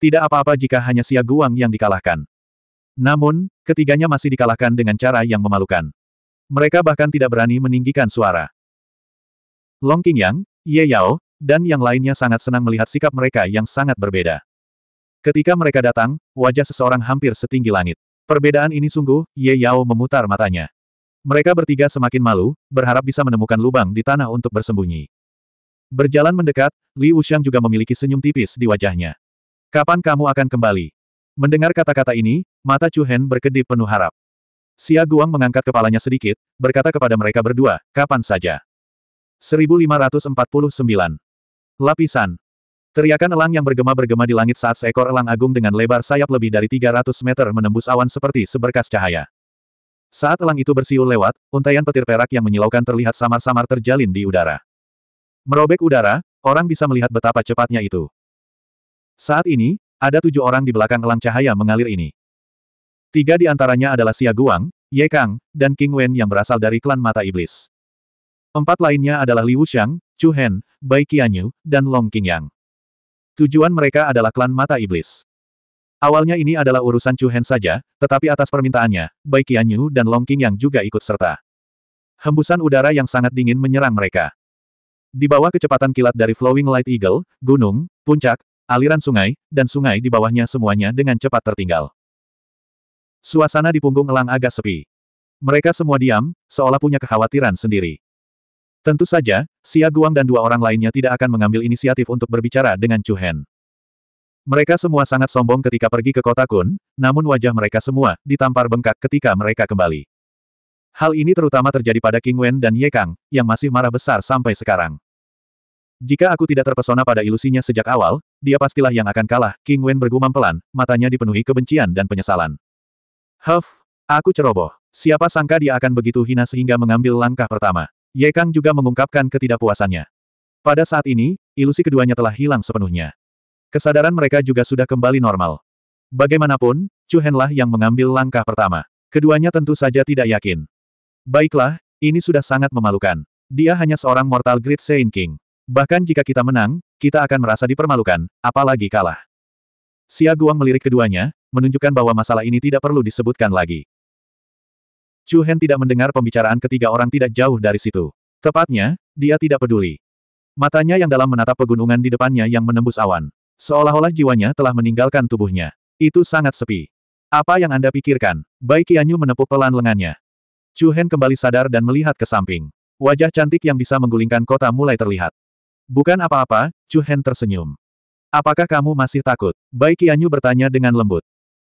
S1: Tidak apa-apa jika hanya Xia Guang yang dikalahkan. Namun, ketiganya masih dikalahkan dengan cara yang memalukan. Mereka bahkan tidak berani meninggikan suara. Long King Yang, Ye Yao, dan yang lainnya sangat senang melihat sikap mereka yang sangat berbeda. Ketika mereka datang, wajah seseorang hampir setinggi langit. Perbedaan ini sungguh, Ye Yao memutar matanya. Mereka bertiga semakin malu, berharap bisa menemukan lubang di tanah untuk bersembunyi. Berjalan mendekat, Li Wuxiang juga memiliki senyum tipis di wajahnya. Kapan kamu akan kembali? Mendengar kata-kata ini, mata Chu Hen berkedip penuh harap. Xia Guang mengangkat kepalanya sedikit, berkata kepada mereka berdua, kapan saja. 1549. Lapisan. Teriakan elang yang bergema-bergema di langit saat seekor elang agung dengan lebar sayap lebih dari 300 meter menembus awan seperti seberkas cahaya. Saat elang itu bersiul lewat, untaian petir perak yang menyilaukan terlihat samar-samar terjalin di udara. Merobek udara, orang bisa melihat betapa cepatnya itu. Saat ini, ada tujuh orang di belakang elang cahaya mengalir ini. Tiga di antaranya adalah Xia Guang, Ye Kang, dan King Wen yang berasal dari klan Mata Iblis. Empat lainnya adalah Liu Wuxiang, Chu Hen, Bai Qianyu, dan Long Qingyang. Tujuan mereka adalah klan Mata Iblis. Awalnya ini adalah urusan Chu Hen saja, tetapi atas permintaannya, Bai Qianyu dan Long Qingyang juga ikut serta. Hembusan udara yang sangat dingin menyerang mereka. Di bawah kecepatan kilat dari Flowing Light Eagle, gunung, puncak, aliran sungai, dan sungai di bawahnya semuanya dengan cepat tertinggal. Suasana di punggung elang agak sepi. Mereka semua diam, seolah punya kekhawatiran sendiri. Tentu saja, Xia Guang dan dua orang lainnya tidak akan mengambil inisiatif untuk berbicara dengan Chu Hen. Mereka semua sangat sombong ketika pergi ke kota Kun, namun wajah mereka semua ditampar bengkak ketika mereka kembali. Hal ini terutama terjadi pada King Wen dan Ye Kang, yang masih marah besar sampai sekarang. Jika aku tidak terpesona pada ilusinya sejak awal, dia pastilah yang akan kalah, King Wen bergumam pelan, matanya dipenuhi kebencian dan penyesalan. Huff, aku ceroboh. Siapa sangka dia akan begitu hina sehingga mengambil langkah pertama. Ye Kang juga mengungkapkan ketidakpuasannya. Pada saat ini, ilusi keduanya telah hilang sepenuhnya. Kesadaran mereka juga sudah kembali normal. Bagaimanapun, Chu Henlah yang mengambil langkah pertama. Keduanya tentu saja tidak yakin. Baiklah, ini sudah sangat memalukan. Dia hanya seorang Mortal Great Saint King. Bahkan jika kita menang, kita akan merasa dipermalukan, apalagi kalah. Xia Guang melirik keduanya, menunjukkan bahwa masalah ini tidak perlu disebutkan lagi. Chu Hen tidak mendengar pembicaraan ketiga orang tidak jauh dari situ. Tepatnya, dia tidak peduli. Matanya yang dalam menatap pegunungan di depannya yang menembus awan. Seolah-olah jiwanya telah meninggalkan tubuhnya. Itu sangat sepi. Apa yang Anda pikirkan? Bai Qianyu menepuk pelan lengannya. Chu Hen kembali sadar dan melihat ke samping. Wajah cantik yang bisa menggulingkan kota mulai terlihat. Bukan apa-apa, Chu Hen tersenyum. Apakah kamu masih takut? Bai Qianyu bertanya dengan lembut.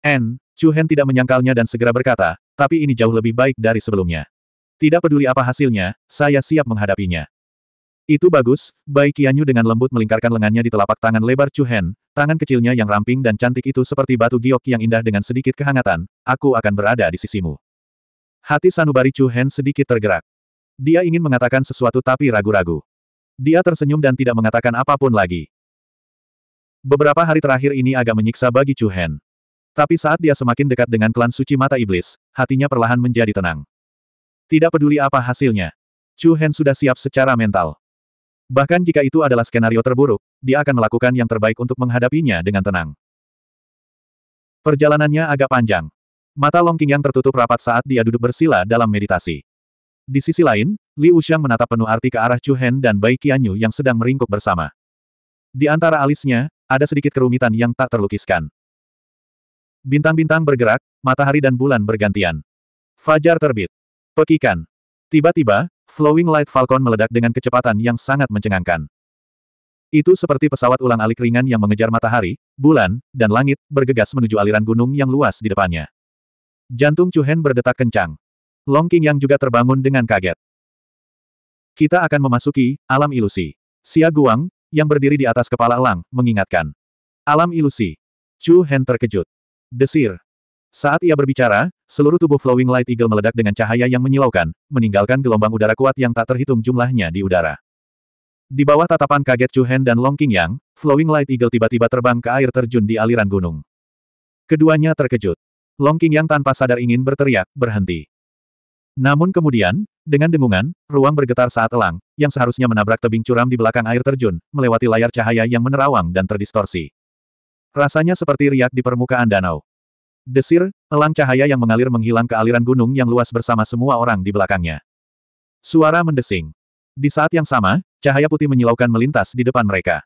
S1: En, Chu Hen tidak menyangkalnya dan segera berkata, tapi ini jauh lebih baik dari sebelumnya. Tidak peduli apa hasilnya, saya siap menghadapinya. Itu bagus, Bai Qianyu dengan lembut melingkarkan lengannya di telapak tangan lebar Chu Hen, tangan kecilnya yang ramping dan cantik itu seperti batu giok yang indah dengan sedikit kehangatan, aku akan berada di sisimu. Hati sanubari Chu Hen sedikit tergerak. Dia ingin mengatakan sesuatu tapi ragu-ragu. Dia tersenyum dan tidak mengatakan apapun lagi. Beberapa hari terakhir ini agak menyiksa bagi Chu Hen. Tapi saat dia semakin dekat dengan klan suci mata iblis, hatinya perlahan menjadi tenang. Tidak peduli apa hasilnya. Chu Hen sudah siap secara mental. Bahkan jika itu adalah skenario terburuk, dia akan melakukan yang terbaik untuk menghadapinya dengan tenang. Perjalanannya agak panjang. Mata Long yang tertutup rapat saat dia duduk bersila dalam meditasi. Di sisi lain, Li Ushang menatap penuh arti ke arah Chu Hen dan Bai Qianyu yang sedang meringkuk bersama. Di antara alisnya, ada sedikit kerumitan yang tak terlukiskan. Bintang-bintang bergerak, matahari dan bulan bergantian. Fajar terbit. Pekikan. Tiba-tiba, Flowing Light Falcon meledak dengan kecepatan yang sangat mencengangkan. Itu seperti pesawat ulang alik ringan yang mengejar matahari, bulan, dan langit, bergegas menuju aliran gunung yang luas di depannya. Jantung Chu Hen berdetak kencang. Long King yang juga terbangun dengan kaget. Kita akan memasuki alam ilusi. Xia Guang, yang berdiri di atas kepala Elang, mengingatkan. Alam ilusi. Chu Hen terkejut. Desir. Saat ia berbicara, seluruh tubuh Flowing Light Eagle meledak dengan cahaya yang menyilaukan, meninggalkan gelombang udara kuat yang tak terhitung jumlahnya di udara. Di bawah tatapan kaget Chu Hen dan Long King Yang, Flowing Light Eagle tiba-tiba terbang ke air terjun di aliran gunung. Keduanya terkejut. Long King Yang tanpa sadar ingin berteriak, berhenti. Namun kemudian, dengan dengungan, ruang bergetar saat elang, yang seharusnya menabrak tebing curam di belakang air terjun, melewati layar cahaya yang menerawang dan terdistorsi. Rasanya seperti riak di permukaan danau. Desir, elang cahaya yang mengalir menghilang ke aliran gunung yang luas bersama semua orang di belakangnya. Suara mendesing. Di saat yang sama, cahaya putih menyilaukan melintas di depan mereka.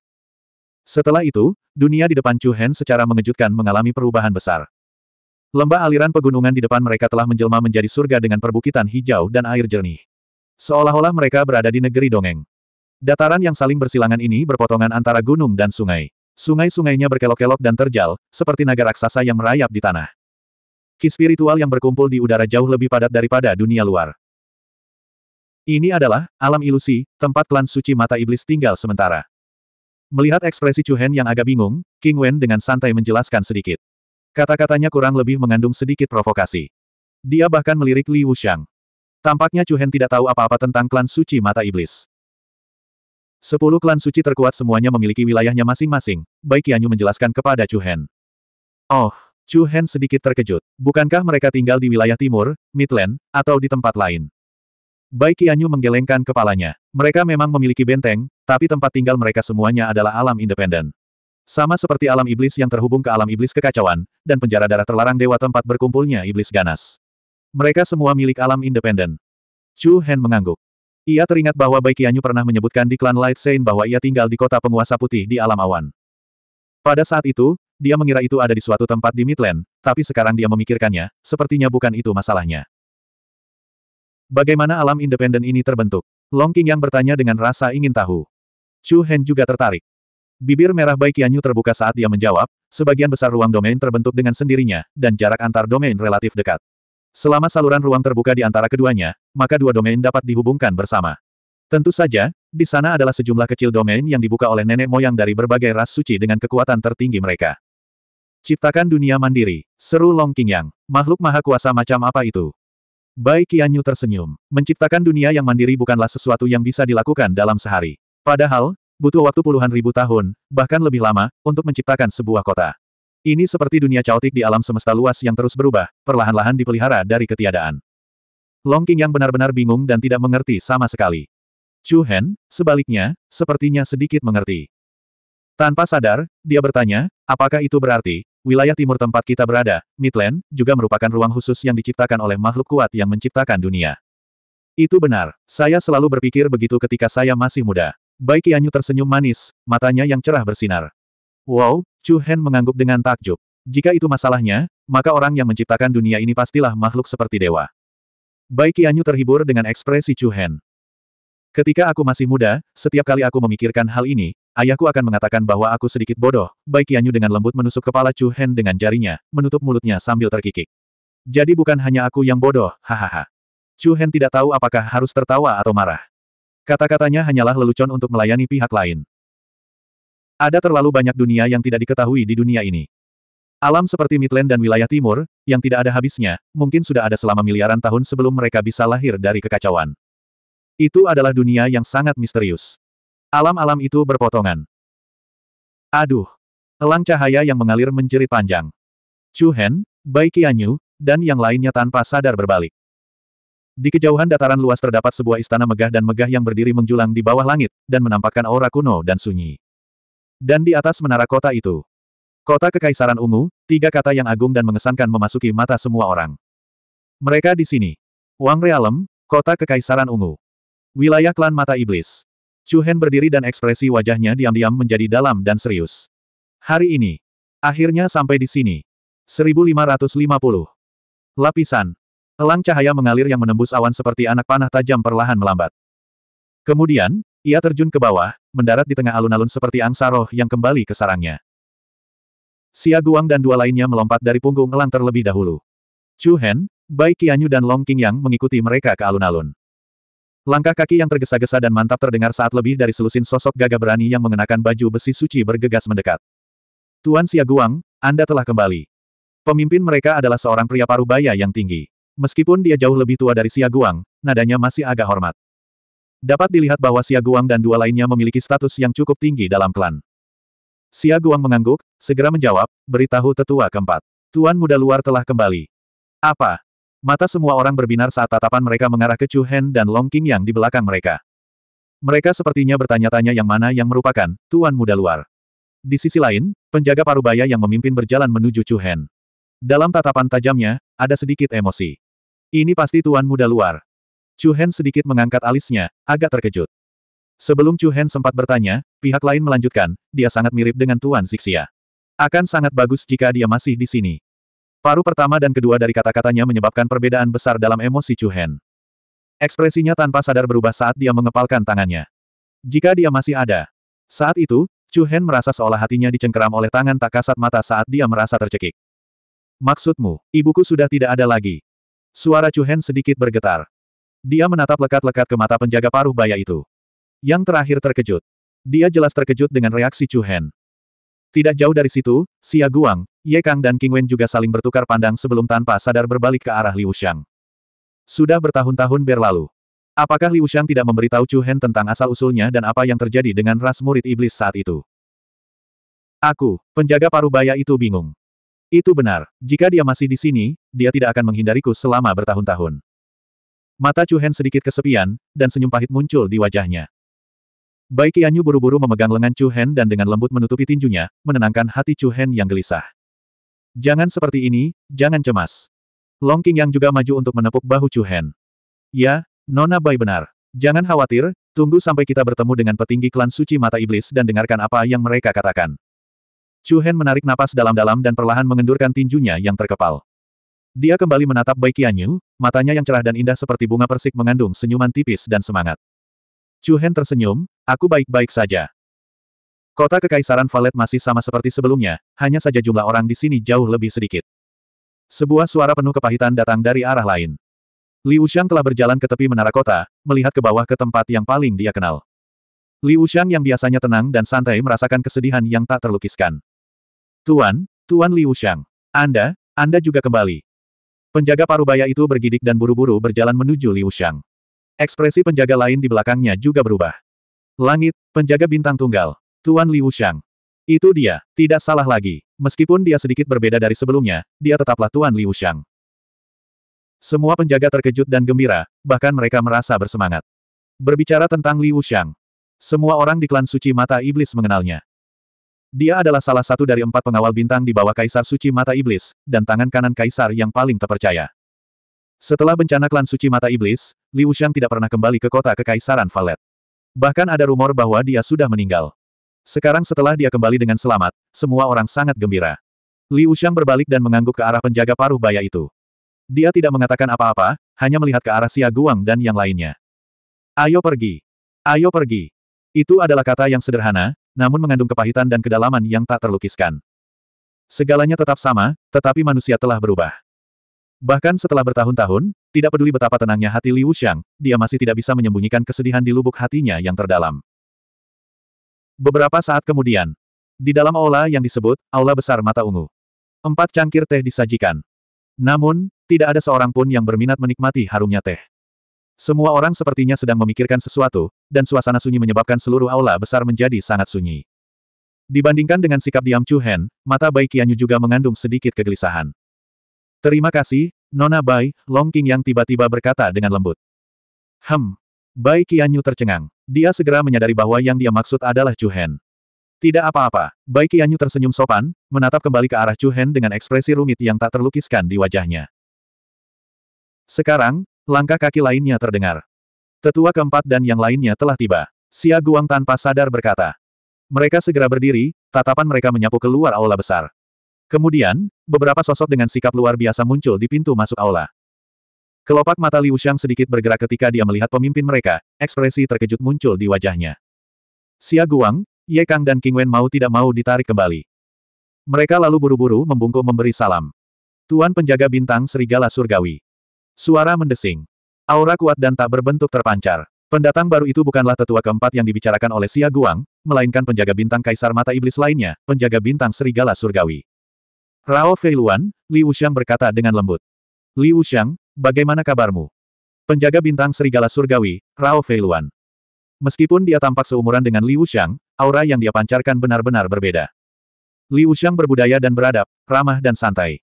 S1: Setelah itu, dunia di depan Chu Han secara mengejutkan mengalami perubahan besar. Lembah aliran pegunungan di depan mereka telah menjelma menjadi surga dengan perbukitan hijau dan air jernih. Seolah-olah mereka berada di negeri dongeng. Dataran yang saling bersilangan ini berpotongan antara gunung dan sungai. Sungai-sungainya berkelok-kelok dan terjal, seperti naga raksasa yang merayap di tanah. Ki spiritual yang berkumpul di udara jauh lebih padat daripada dunia luar. Ini adalah alam ilusi, tempat klan suci mata iblis tinggal sementara. Melihat ekspresi Chu Hen yang agak bingung, King Wen dengan santai menjelaskan sedikit. Kata-katanya kurang lebih mengandung sedikit provokasi. Dia bahkan melirik Li Wuxiang. Tampaknya Chu Hen tidak tahu apa-apa tentang klan suci mata iblis. Sepuluh klan suci terkuat semuanya memiliki wilayahnya masing-masing, baik Yanyu menjelaskan kepada Chu Hen. Oh, Chu Hen sedikit terkejut. Bukankah mereka tinggal di wilayah timur, Midland, atau di tempat lain? Baik Yanyu menggelengkan kepalanya. Mereka memang memiliki benteng, tapi tempat tinggal mereka semuanya adalah alam independen. Sama seperti alam iblis yang terhubung ke alam iblis kekacauan, dan penjara darah terlarang dewa tempat berkumpulnya iblis ganas. Mereka semua milik alam independen. Chu Hen mengangguk. Ia teringat bahwa Bai Qianyu pernah menyebutkan di klan Light Sein bahwa ia tinggal di kota penguasa putih di alam awan. Pada saat itu, dia mengira itu ada di suatu tempat di Midland, tapi sekarang dia memikirkannya, sepertinya bukan itu masalahnya. Bagaimana alam independen ini terbentuk? Long King yang bertanya dengan rasa ingin tahu. Chu Hen juga tertarik. Bibir merah Bai Qianyu terbuka saat dia menjawab, sebagian besar ruang domain terbentuk dengan sendirinya, dan jarak antar domain relatif dekat. Selama saluran ruang terbuka di antara keduanya, maka dua domain dapat dihubungkan bersama. Tentu saja, di sana adalah sejumlah kecil domain yang dibuka oleh nenek moyang dari berbagai ras suci dengan kekuatan tertinggi mereka. Ciptakan dunia mandiri, seru Long Yang, makhluk maha kuasa macam apa itu? Bai Qianyu tersenyum. Menciptakan dunia yang mandiri bukanlah sesuatu yang bisa dilakukan dalam sehari. Padahal, butuh waktu puluhan ribu tahun, bahkan lebih lama, untuk menciptakan sebuah kota. Ini seperti dunia caotik di alam semesta luas yang terus berubah, perlahan-lahan dipelihara dari ketiadaan. Long King yang benar-benar bingung dan tidak mengerti sama sekali. Chu Hen, sebaliknya, sepertinya sedikit mengerti. Tanpa sadar, dia bertanya, apakah itu berarti, wilayah timur tempat kita berada, Midland, juga merupakan ruang khusus yang diciptakan oleh makhluk kuat yang menciptakan dunia. Itu benar, saya selalu berpikir begitu ketika saya masih muda. Bai Qianyu tersenyum manis, matanya yang cerah bersinar. Wow, Chu Hen mengangguk dengan takjub. Jika itu masalahnya, maka orang yang menciptakan dunia ini pastilah makhluk seperti dewa. Bai Qianyu terhibur dengan ekspresi Chu Hen. Ketika aku masih muda, setiap kali aku memikirkan hal ini, ayahku akan mengatakan bahwa aku sedikit bodoh. Bai Qianyu dengan lembut menusuk kepala Chu Hen dengan jarinya, menutup mulutnya sambil terkikik. Jadi bukan hanya aku yang bodoh, hahaha. Chu Hen tidak tahu apakah harus tertawa atau marah. Kata-katanya hanyalah lelucon untuk melayani pihak lain. Ada terlalu banyak dunia yang tidak diketahui di dunia ini. Alam seperti Midland dan wilayah timur, yang tidak ada habisnya, mungkin sudah ada selama miliaran tahun sebelum mereka bisa lahir dari kekacauan. Itu adalah dunia yang sangat misterius. Alam-alam itu berpotongan. Aduh! Elang cahaya yang mengalir menjerit panjang. Chu Hen, Bai Qianyu, dan yang lainnya tanpa sadar berbalik. Di kejauhan dataran luas terdapat sebuah istana megah dan megah yang berdiri menjulang di bawah langit, dan menampakkan aura kuno dan sunyi. Dan di atas menara kota itu. Kota Kekaisaran Ungu, tiga kata yang agung dan mengesankan memasuki mata semua orang. Mereka di sini. Wang Realem, Kota Kekaisaran Ungu. Wilayah klan Mata Iblis. Chu Hen berdiri dan ekspresi wajahnya diam-diam menjadi dalam dan serius. Hari ini. Akhirnya sampai di sini. 1550. Lapisan. Elang cahaya mengalir yang menembus awan seperti anak panah tajam perlahan melambat. Kemudian, ia terjun ke bawah, mendarat di tengah alun-alun seperti angsa roh yang kembali ke sarangnya. Xia Guang dan dua lainnya melompat dari punggung elang terlebih dahulu. Chu Hen, Bai Qianyu dan Long Qingyang mengikuti mereka ke alun-alun. Langkah kaki yang tergesa-gesa dan mantap terdengar saat lebih dari selusin sosok gagah berani yang mengenakan baju besi suci bergegas mendekat. Tuan Xia Guang, Anda telah kembali. Pemimpin mereka adalah seorang pria parubaya yang tinggi. Meskipun dia jauh lebih tua dari Xia Guang, nadanya masih agak hormat. Dapat dilihat bahwa Xia Guang dan dua lainnya memiliki status yang cukup tinggi dalam klan. Xia Guang mengangguk, segera menjawab, beritahu tetua keempat. Tuan muda luar telah kembali. Apa? Mata semua orang berbinar saat tatapan mereka mengarah ke Chu Hen dan Long King yang di belakang mereka. Mereka sepertinya bertanya-tanya yang mana yang merupakan tuan muda luar. Di sisi lain, penjaga parubaya yang memimpin berjalan menuju Chu Hen. Dalam tatapan tajamnya, ada sedikit emosi. Ini pasti tuan muda luar. Chu Hen sedikit mengangkat alisnya, agak terkejut. Sebelum Chu Hen sempat bertanya, pihak lain melanjutkan, dia sangat mirip dengan Tuan Siksia. Akan sangat bagus jika dia masih di sini. Paru pertama dan kedua dari kata-katanya menyebabkan perbedaan besar dalam emosi Chu Hen. Ekspresinya tanpa sadar berubah saat dia mengepalkan tangannya. Jika dia masih ada. Saat itu, Chu Hen merasa seolah hatinya dicengkeram oleh tangan tak kasat mata saat dia merasa tercekik. Maksudmu, ibuku sudah tidak ada lagi. Suara Chu Hen sedikit bergetar. Dia menatap lekat-lekat ke mata penjaga paruh baya itu. Yang terakhir terkejut. Dia jelas terkejut dengan reaksi Chu Hen. Tidak jauh dari situ, Xia Guang, Ye Kang dan King Wen juga saling bertukar pandang sebelum tanpa sadar berbalik ke arah Liu Xiang. Sudah bertahun-tahun berlalu. Apakah Liu Xiang tidak memberitahu Hen tentang asal-usulnya dan apa yang terjadi dengan ras murid iblis saat itu? Aku, penjaga paruh baya itu bingung. Itu benar. Jika dia masih di sini, dia tidak akan menghindariku selama bertahun-tahun. Mata Chu Hen sedikit kesepian, dan senyum pahit muncul di wajahnya. Bai Qianyu buru-buru memegang lengan Chu Hen dan dengan lembut menutupi tinjunya, menenangkan hati Chu Hen yang gelisah. Jangan seperti ini, jangan cemas. Long King yang juga maju untuk menepuk bahu Chu Hen. Ya, Nona Bai benar. Jangan khawatir, tunggu sampai kita bertemu dengan petinggi klan suci mata iblis dan dengarkan apa yang mereka katakan. Chu Hen menarik napas dalam-dalam dan perlahan mengendurkan tinjunya yang terkepal. Dia kembali menatap Bai Qianyu, matanya yang cerah dan indah seperti bunga persik mengandung senyuman tipis dan semangat. Chu Hen tersenyum, aku baik-baik saja. Kota Kekaisaran Valet masih sama seperti sebelumnya, hanya saja jumlah orang di sini jauh lebih sedikit. Sebuah suara penuh kepahitan datang dari arah lain. Liu Shang telah berjalan ke tepi menara kota, melihat ke bawah ke tempat yang paling dia kenal. Liu Shang yang biasanya tenang dan santai merasakan kesedihan yang tak terlukiskan. Tuan, Tuan Liu Shang. Anda, Anda juga kembali. Penjaga parubaya itu bergidik dan buru-buru berjalan menuju Liu Shang. Ekspresi penjaga lain di belakangnya juga berubah. Langit, penjaga bintang tunggal. Tuan Liu Shang. Itu dia, tidak salah lagi. Meskipun dia sedikit berbeda dari sebelumnya, dia tetaplah Tuan Liu Shang. Semua penjaga terkejut dan gembira, bahkan mereka merasa bersemangat. Berbicara tentang Liu Shang. Semua orang di klan suci mata iblis mengenalnya. Dia adalah salah satu dari empat pengawal bintang di bawah Kaisar Suci Mata Iblis, dan tangan kanan Kaisar yang paling terpercaya. Setelah bencana klan Suci Mata Iblis, Liu Wuxiang tidak pernah kembali ke kota Kekaisaran Valet. Bahkan ada rumor bahwa dia sudah meninggal. Sekarang setelah dia kembali dengan selamat, semua orang sangat gembira. Liu Wuxiang berbalik dan mengangguk ke arah penjaga paruh baya itu. Dia tidak mengatakan apa-apa, hanya melihat ke arah Xia Guang dan yang lainnya. Ayo pergi. Ayo pergi. Itu adalah kata yang sederhana, namun mengandung kepahitan dan kedalaman yang tak terlukiskan. Segalanya tetap sama, tetapi manusia telah berubah. Bahkan setelah bertahun-tahun, tidak peduli betapa tenangnya hati Liu Xiang, dia masih tidak bisa menyembunyikan kesedihan di lubuk hatinya yang terdalam. Beberapa saat kemudian, di dalam aula yang disebut, Aula Besar Mata Ungu, empat cangkir teh disajikan. Namun, tidak ada seorang pun yang berminat menikmati harumnya teh. Semua orang sepertinya sedang memikirkan sesuatu, dan suasana sunyi menyebabkan seluruh aula besar menjadi sangat sunyi. Dibandingkan dengan sikap diam Chu Hen, mata Bai Qianyu juga mengandung sedikit kegelisahan. Terima kasih, Nona Bai, Long King yang tiba-tiba berkata dengan lembut. Hem. Bai Qianyu tercengang. Dia segera menyadari bahwa yang dia maksud adalah Chu Hen. Tidak apa-apa, Bai Qianyu tersenyum sopan, menatap kembali ke arah Chu Hen dengan ekspresi rumit yang tak terlukiskan di wajahnya. Sekarang, Langkah kaki lainnya terdengar. Tetua keempat dan yang lainnya telah tiba. Xia Guang tanpa sadar berkata. Mereka segera berdiri, tatapan mereka menyapu keluar aula besar. Kemudian, beberapa sosok dengan sikap luar biasa muncul di pintu masuk aula. Kelopak mata Liu Shang sedikit bergerak ketika dia melihat pemimpin mereka, ekspresi terkejut muncul di wajahnya. Xia Guang, Ye Kang dan King Wen mau tidak mau ditarik kembali. Mereka lalu buru-buru membungkuk memberi salam. Tuan penjaga bintang serigala surgawi. Suara mendesing. Aura kuat dan tak berbentuk terpancar. Pendatang baru itu bukanlah tetua keempat yang dibicarakan oleh Xia Guang, melainkan penjaga bintang Kaisar Mata Iblis lainnya, penjaga bintang Serigala Surgawi. Rao Feiluan, Li Wuxiang berkata dengan lembut. Li Wuxiang, bagaimana kabarmu? Penjaga bintang Serigala Surgawi, Rao Feiluan. Meskipun dia tampak seumuran dengan Li Wuxiang, aura yang dia pancarkan benar-benar berbeda. Li Wuxiang berbudaya dan beradab, ramah dan santai.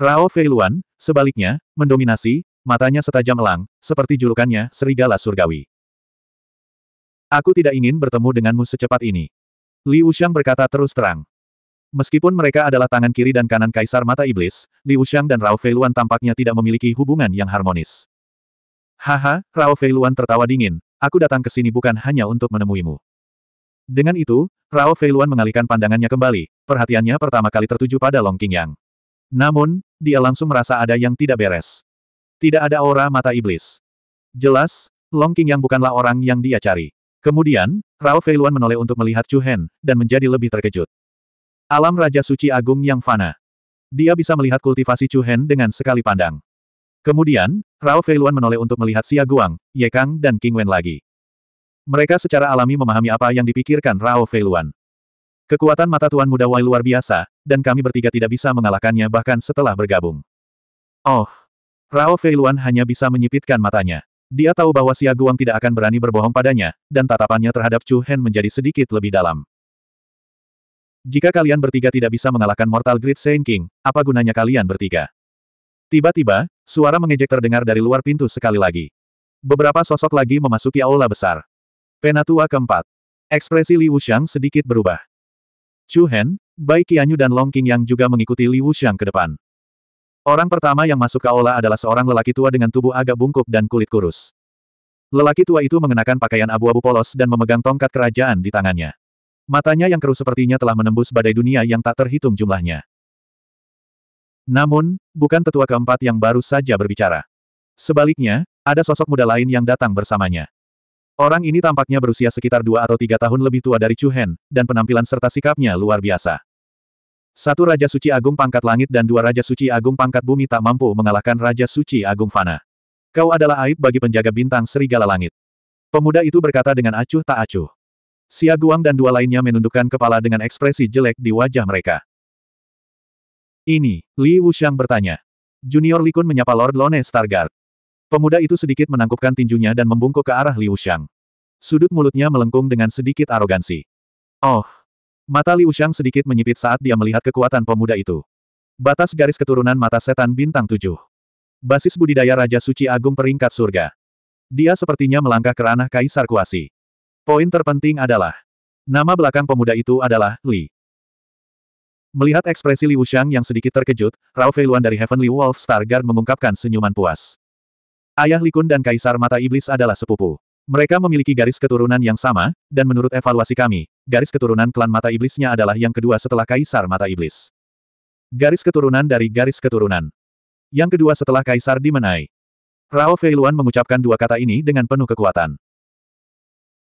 S1: Rao Feiluan, sebaliknya, mendominasi, matanya setajam elang, seperti julukannya, serigala surgawi. Aku tidak ingin bertemu denganmu secepat ini. Li Wuxiang berkata terus terang. Meskipun mereka adalah tangan kiri dan kanan Kaisar Mata Iblis, Li Wuxiang dan Rao Feiluan tampaknya tidak memiliki hubungan yang harmonis. Haha, Rao Feiluan tertawa dingin, aku datang ke sini bukan hanya untuk menemuimu. Dengan itu, Rao Feiluan mengalihkan pandangannya kembali, perhatiannya pertama kali tertuju pada Long Qingyang. Namun, dia langsung merasa ada yang tidak beres. Tidak ada aura mata iblis. Jelas, Long King yang bukanlah orang yang dia cari. Kemudian, Rao Feiluan menoleh untuk melihat Chu Hen, dan menjadi lebih terkejut. Alam Raja Suci Agung yang fana. Dia bisa melihat kultivasi Chu Hen dengan sekali pandang. Kemudian, Rao Feiluan menoleh untuk melihat Xia Guang, Ye Kang dan King Wen lagi. Mereka secara alami memahami apa yang dipikirkan Rao Feiluan. Kekuatan mata Tuan Muda Wai luar biasa, dan kami bertiga tidak bisa mengalahkannya bahkan setelah bergabung. Oh! Rao Luan hanya bisa menyipitkan matanya. Dia tahu bahwa Xia Guang tidak akan berani berbohong padanya, dan tatapannya terhadap Chu Hen menjadi sedikit lebih dalam. Jika kalian bertiga tidak bisa mengalahkan Mortal Grid Saint King, apa gunanya kalian bertiga? Tiba-tiba, suara mengejek terdengar dari luar pintu sekali lagi. Beberapa sosok lagi memasuki aula besar. Penatua keempat. Ekspresi Li Wuxiang sedikit berubah. Chu Hen, Bai Qianyu dan Long King yang juga mengikuti Li Xiang ke depan. Orang pertama yang masuk ke aula adalah seorang lelaki tua dengan tubuh agak bungkuk dan kulit kurus. Lelaki tua itu mengenakan pakaian abu-abu polos dan memegang tongkat kerajaan di tangannya. Matanya yang keruh sepertinya telah menembus badai dunia yang tak terhitung jumlahnya. Namun, bukan tetua keempat yang baru saja berbicara. Sebaliknya, ada sosok muda lain yang datang bersamanya. Orang ini tampaknya berusia sekitar dua atau tiga tahun lebih tua dari Chu Hen, dan penampilan serta sikapnya luar biasa. Satu Raja Suci Agung Pangkat Langit dan dua Raja Suci Agung Pangkat Bumi tak mampu mengalahkan Raja Suci Agung Fana. Kau adalah aib bagi penjaga bintang Serigala Langit. Pemuda itu berkata dengan acuh tak acuh. Xia Guang dan dua lainnya menundukkan kepala dengan ekspresi jelek di wajah mereka. Ini, Li Wuxiang bertanya. Junior Likun menyapa Lord Lone Stargard. Pemuda itu sedikit menangkupkan tinjunya dan membungkuk ke arah Liu Xiang. Sudut mulutnya melengkung dengan sedikit arogansi. Oh! Mata Liu Xiang sedikit menyipit saat dia melihat kekuatan pemuda itu. Batas garis keturunan mata setan bintang tujuh. Basis budidaya Raja Suci Agung peringkat surga. Dia sepertinya melangkah ke ranah Kaisar Kuasi. Poin terpenting adalah, nama belakang pemuda itu adalah Li. Melihat ekspresi Liu Xiang yang sedikit terkejut, Rao Feiluan dari Heavenly Wolf Star Guard mengungkapkan senyuman puas. Ayah Likun dan Kaisar Mata Iblis adalah sepupu. Mereka memiliki garis keturunan yang sama, dan menurut evaluasi kami, garis keturunan klan Mata Iblisnya adalah yang kedua setelah Kaisar Mata Iblis. Garis keturunan dari garis keturunan. Yang kedua setelah Kaisar Dimenai. Rao Feiluan mengucapkan dua kata ini dengan penuh kekuatan.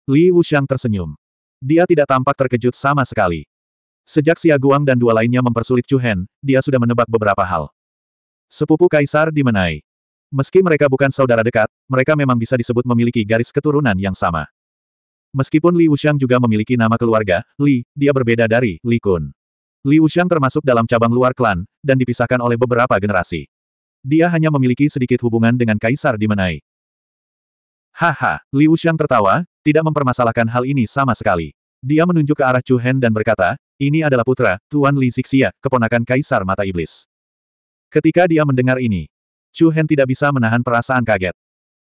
S1: Li Wuxiang tersenyum. Dia tidak tampak terkejut sama sekali. Sejak Xia Guang dan dua lainnya mempersulit Chu Hen, dia sudah menebak beberapa hal. Sepupu Kaisar dimenai. Meski mereka bukan saudara dekat, mereka memang bisa disebut memiliki garis keturunan yang sama. Meskipun Li Wuxiang juga memiliki nama keluarga, Li, dia berbeda dari Li Kun. Li Wuxiang termasuk dalam cabang luar klan, dan dipisahkan oleh beberapa generasi. Dia hanya memiliki sedikit hubungan dengan Kaisar di Menai. Haha, Li Wuxiang tertawa, tidak mempermasalahkan hal ini sama sekali. Dia menunjuk ke arah Chu Hen dan berkata, ini adalah putra, Tuan Li Zixia, keponakan Kaisar Mata Iblis. Ketika dia mendengar ini, Chu Hen tidak bisa menahan perasaan kaget.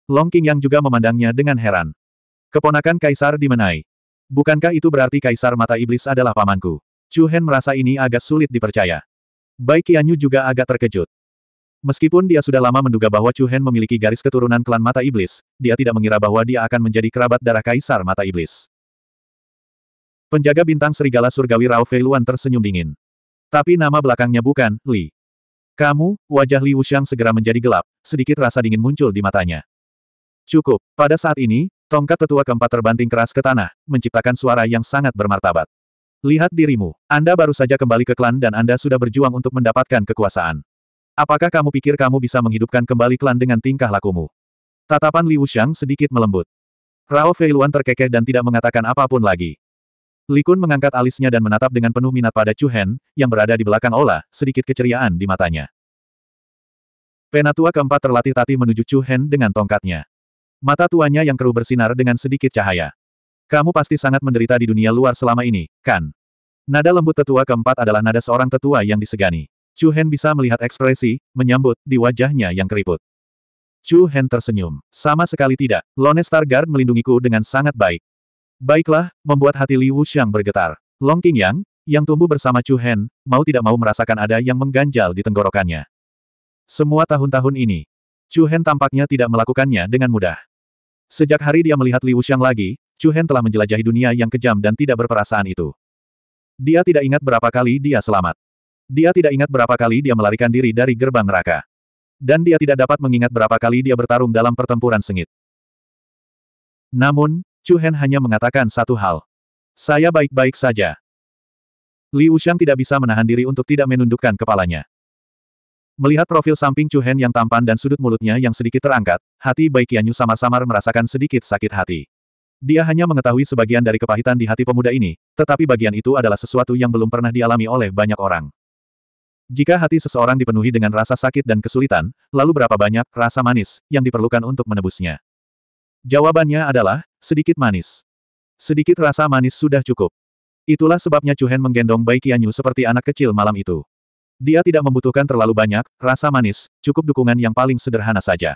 S1: Long King yang juga memandangnya dengan heran. Keponakan Kaisar dimenai. Bukankah itu berarti Kaisar Mata Iblis adalah pamanku? Chu Hen merasa ini agak sulit dipercaya. Bai Qianyu juga agak terkejut. Meskipun dia sudah lama menduga bahwa Chu Hen memiliki garis keturunan klan Mata Iblis, dia tidak mengira bahwa dia akan menjadi kerabat darah Kaisar Mata Iblis. Penjaga bintang serigala surgawi Rao Feiluan tersenyum dingin. Tapi nama belakangnya bukan, Li. Kamu, wajah Liu Xiang segera menjadi gelap, sedikit rasa dingin muncul di matanya. Cukup, pada saat ini, tongkat tetua keempat terbanting keras ke tanah, menciptakan suara yang sangat bermartabat. Lihat dirimu, Anda baru saja kembali ke klan dan Anda sudah berjuang untuk mendapatkan kekuasaan. Apakah kamu pikir kamu bisa menghidupkan kembali klan dengan tingkah lakumu? Tatapan Liu Xiang sedikit melembut. Rao Feiluan terkekeh dan tidak mengatakan apapun lagi. Likun mengangkat alisnya dan menatap dengan penuh minat pada Chu Hen, yang berada di belakang Ola, sedikit keceriaan di matanya. Penatua keempat terlatih tati menuju Chu Hen dengan tongkatnya. Mata tuanya yang keruh bersinar dengan sedikit cahaya. Kamu pasti sangat menderita di dunia luar selama ini, kan? Nada lembut tetua keempat adalah nada seorang tetua yang disegani. Chu Hen bisa melihat ekspresi, menyambut, di wajahnya yang keriput. Chu Hen tersenyum. Sama sekali tidak, Lone Star Guard melindungiku dengan sangat baik. Baiklah, membuat hati Liu Xiang bergetar. Long Qingyang, yang tumbuh bersama Chu Hen, mau tidak mau merasakan ada yang mengganjal di tenggorokannya. Semua tahun-tahun ini, Chu Hen tampaknya tidak melakukannya dengan mudah. Sejak hari dia melihat Liu Xiang lagi, Chu Hen telah menjelajahi dunia yang kejam dan tidak berperasaan itu. Dia tidak ingat berapa kali dia selamat. Dia tidak ingat berapa kali dia melarikan diri dari gerbang neraka. Dan dia tidak dapat mengingat berapa kali dia bertarung dalam pertempuran sengit. Namun, Chu Hen hanya mengatakan satu hal. Saya baik-baik saja. Li Ushang tidak bisa menahan diri untuk tidak menundukkan kepalanya. Melihat profil samping Chu Hen yang tampan dan sudut mulutnya yang sedikit terangkat, hati Baik Yanyu samar-samar merasakan sedikit sakit hati. Dia hanya mengetahui sebagian dari kepahitan di hati pemuda ini, tetapi bagian itu adalah sesuatu yang belum pernah dialami oleh banyak orang. Jika hati seseorang dipenuhi dengan rasa sakit dan kesulitan, lalu berapa banyak rasa manis yang diperlukan untuk menebusnya? Jawabannya adalah, sedikit manis. Sedikit rasa manis sudah cukup. Itulah sebabnya Chu Hen menggendong Bai Qianyu seperti anak kecil malam itu. Dia tidak membutuhkan terlalu banyak, rasa manis, cukup dukungan yang paling sederhana saja.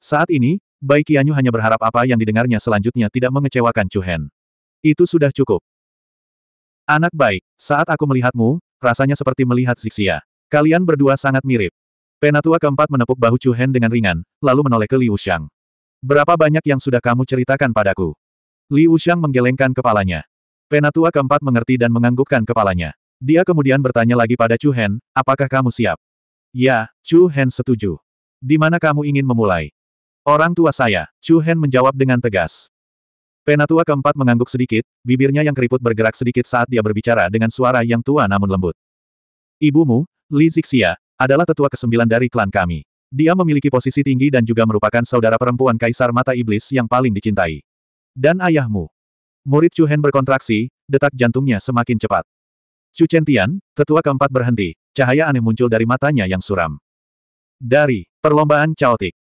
S1: Saat ini, Bai Qianyu hanya berharap apa yang didengarnya selanjutnya tidak mengecewakan Chu Hen. Itu sudah cukup. Anak baik, saat aku melihatmu, rasanya seperti melihat Zixia. Kalian berdua sangat mirip. Penatua keempat menepuk bahu Chu Hen dengan ringan, lalu menoleh ke Liu Shang. Berapa banyak yang sudah kamu ceritakan padaku? Li Wuxiang menggelengkan kepalanya. Penatua keempat mengerti dan menganggukkan kepalanya. Dia kemudian bertanya lagi pada Chu Hen, apakah kamu siap? Ya, Chu Hen setuju. Di mana kamu ingin memulai? Orang tua saya, Chu Hen menjawab dengan tegas. Penatua keempat mengangguk sedikit, bibirnya yang keriput bergerak sedikit saat dia berbicara dengan suara yang tua namun lembut. Ibumu, Li Zixia, adalah tetua kesembilan dari klan kami. Dia memiliki posisi tinggi dan juga merupakan saudara perempuan Kaisar Mata Iblis yang paling dicintai. Dan ayahmu. Murid Chu Hen berkontraksi, detak jantungnya semakin cepat. Chu Chen Tian, tetua keempat berhenti, cahaya aneh muncul dari matanya yang suram. Dari perlombaan caotik,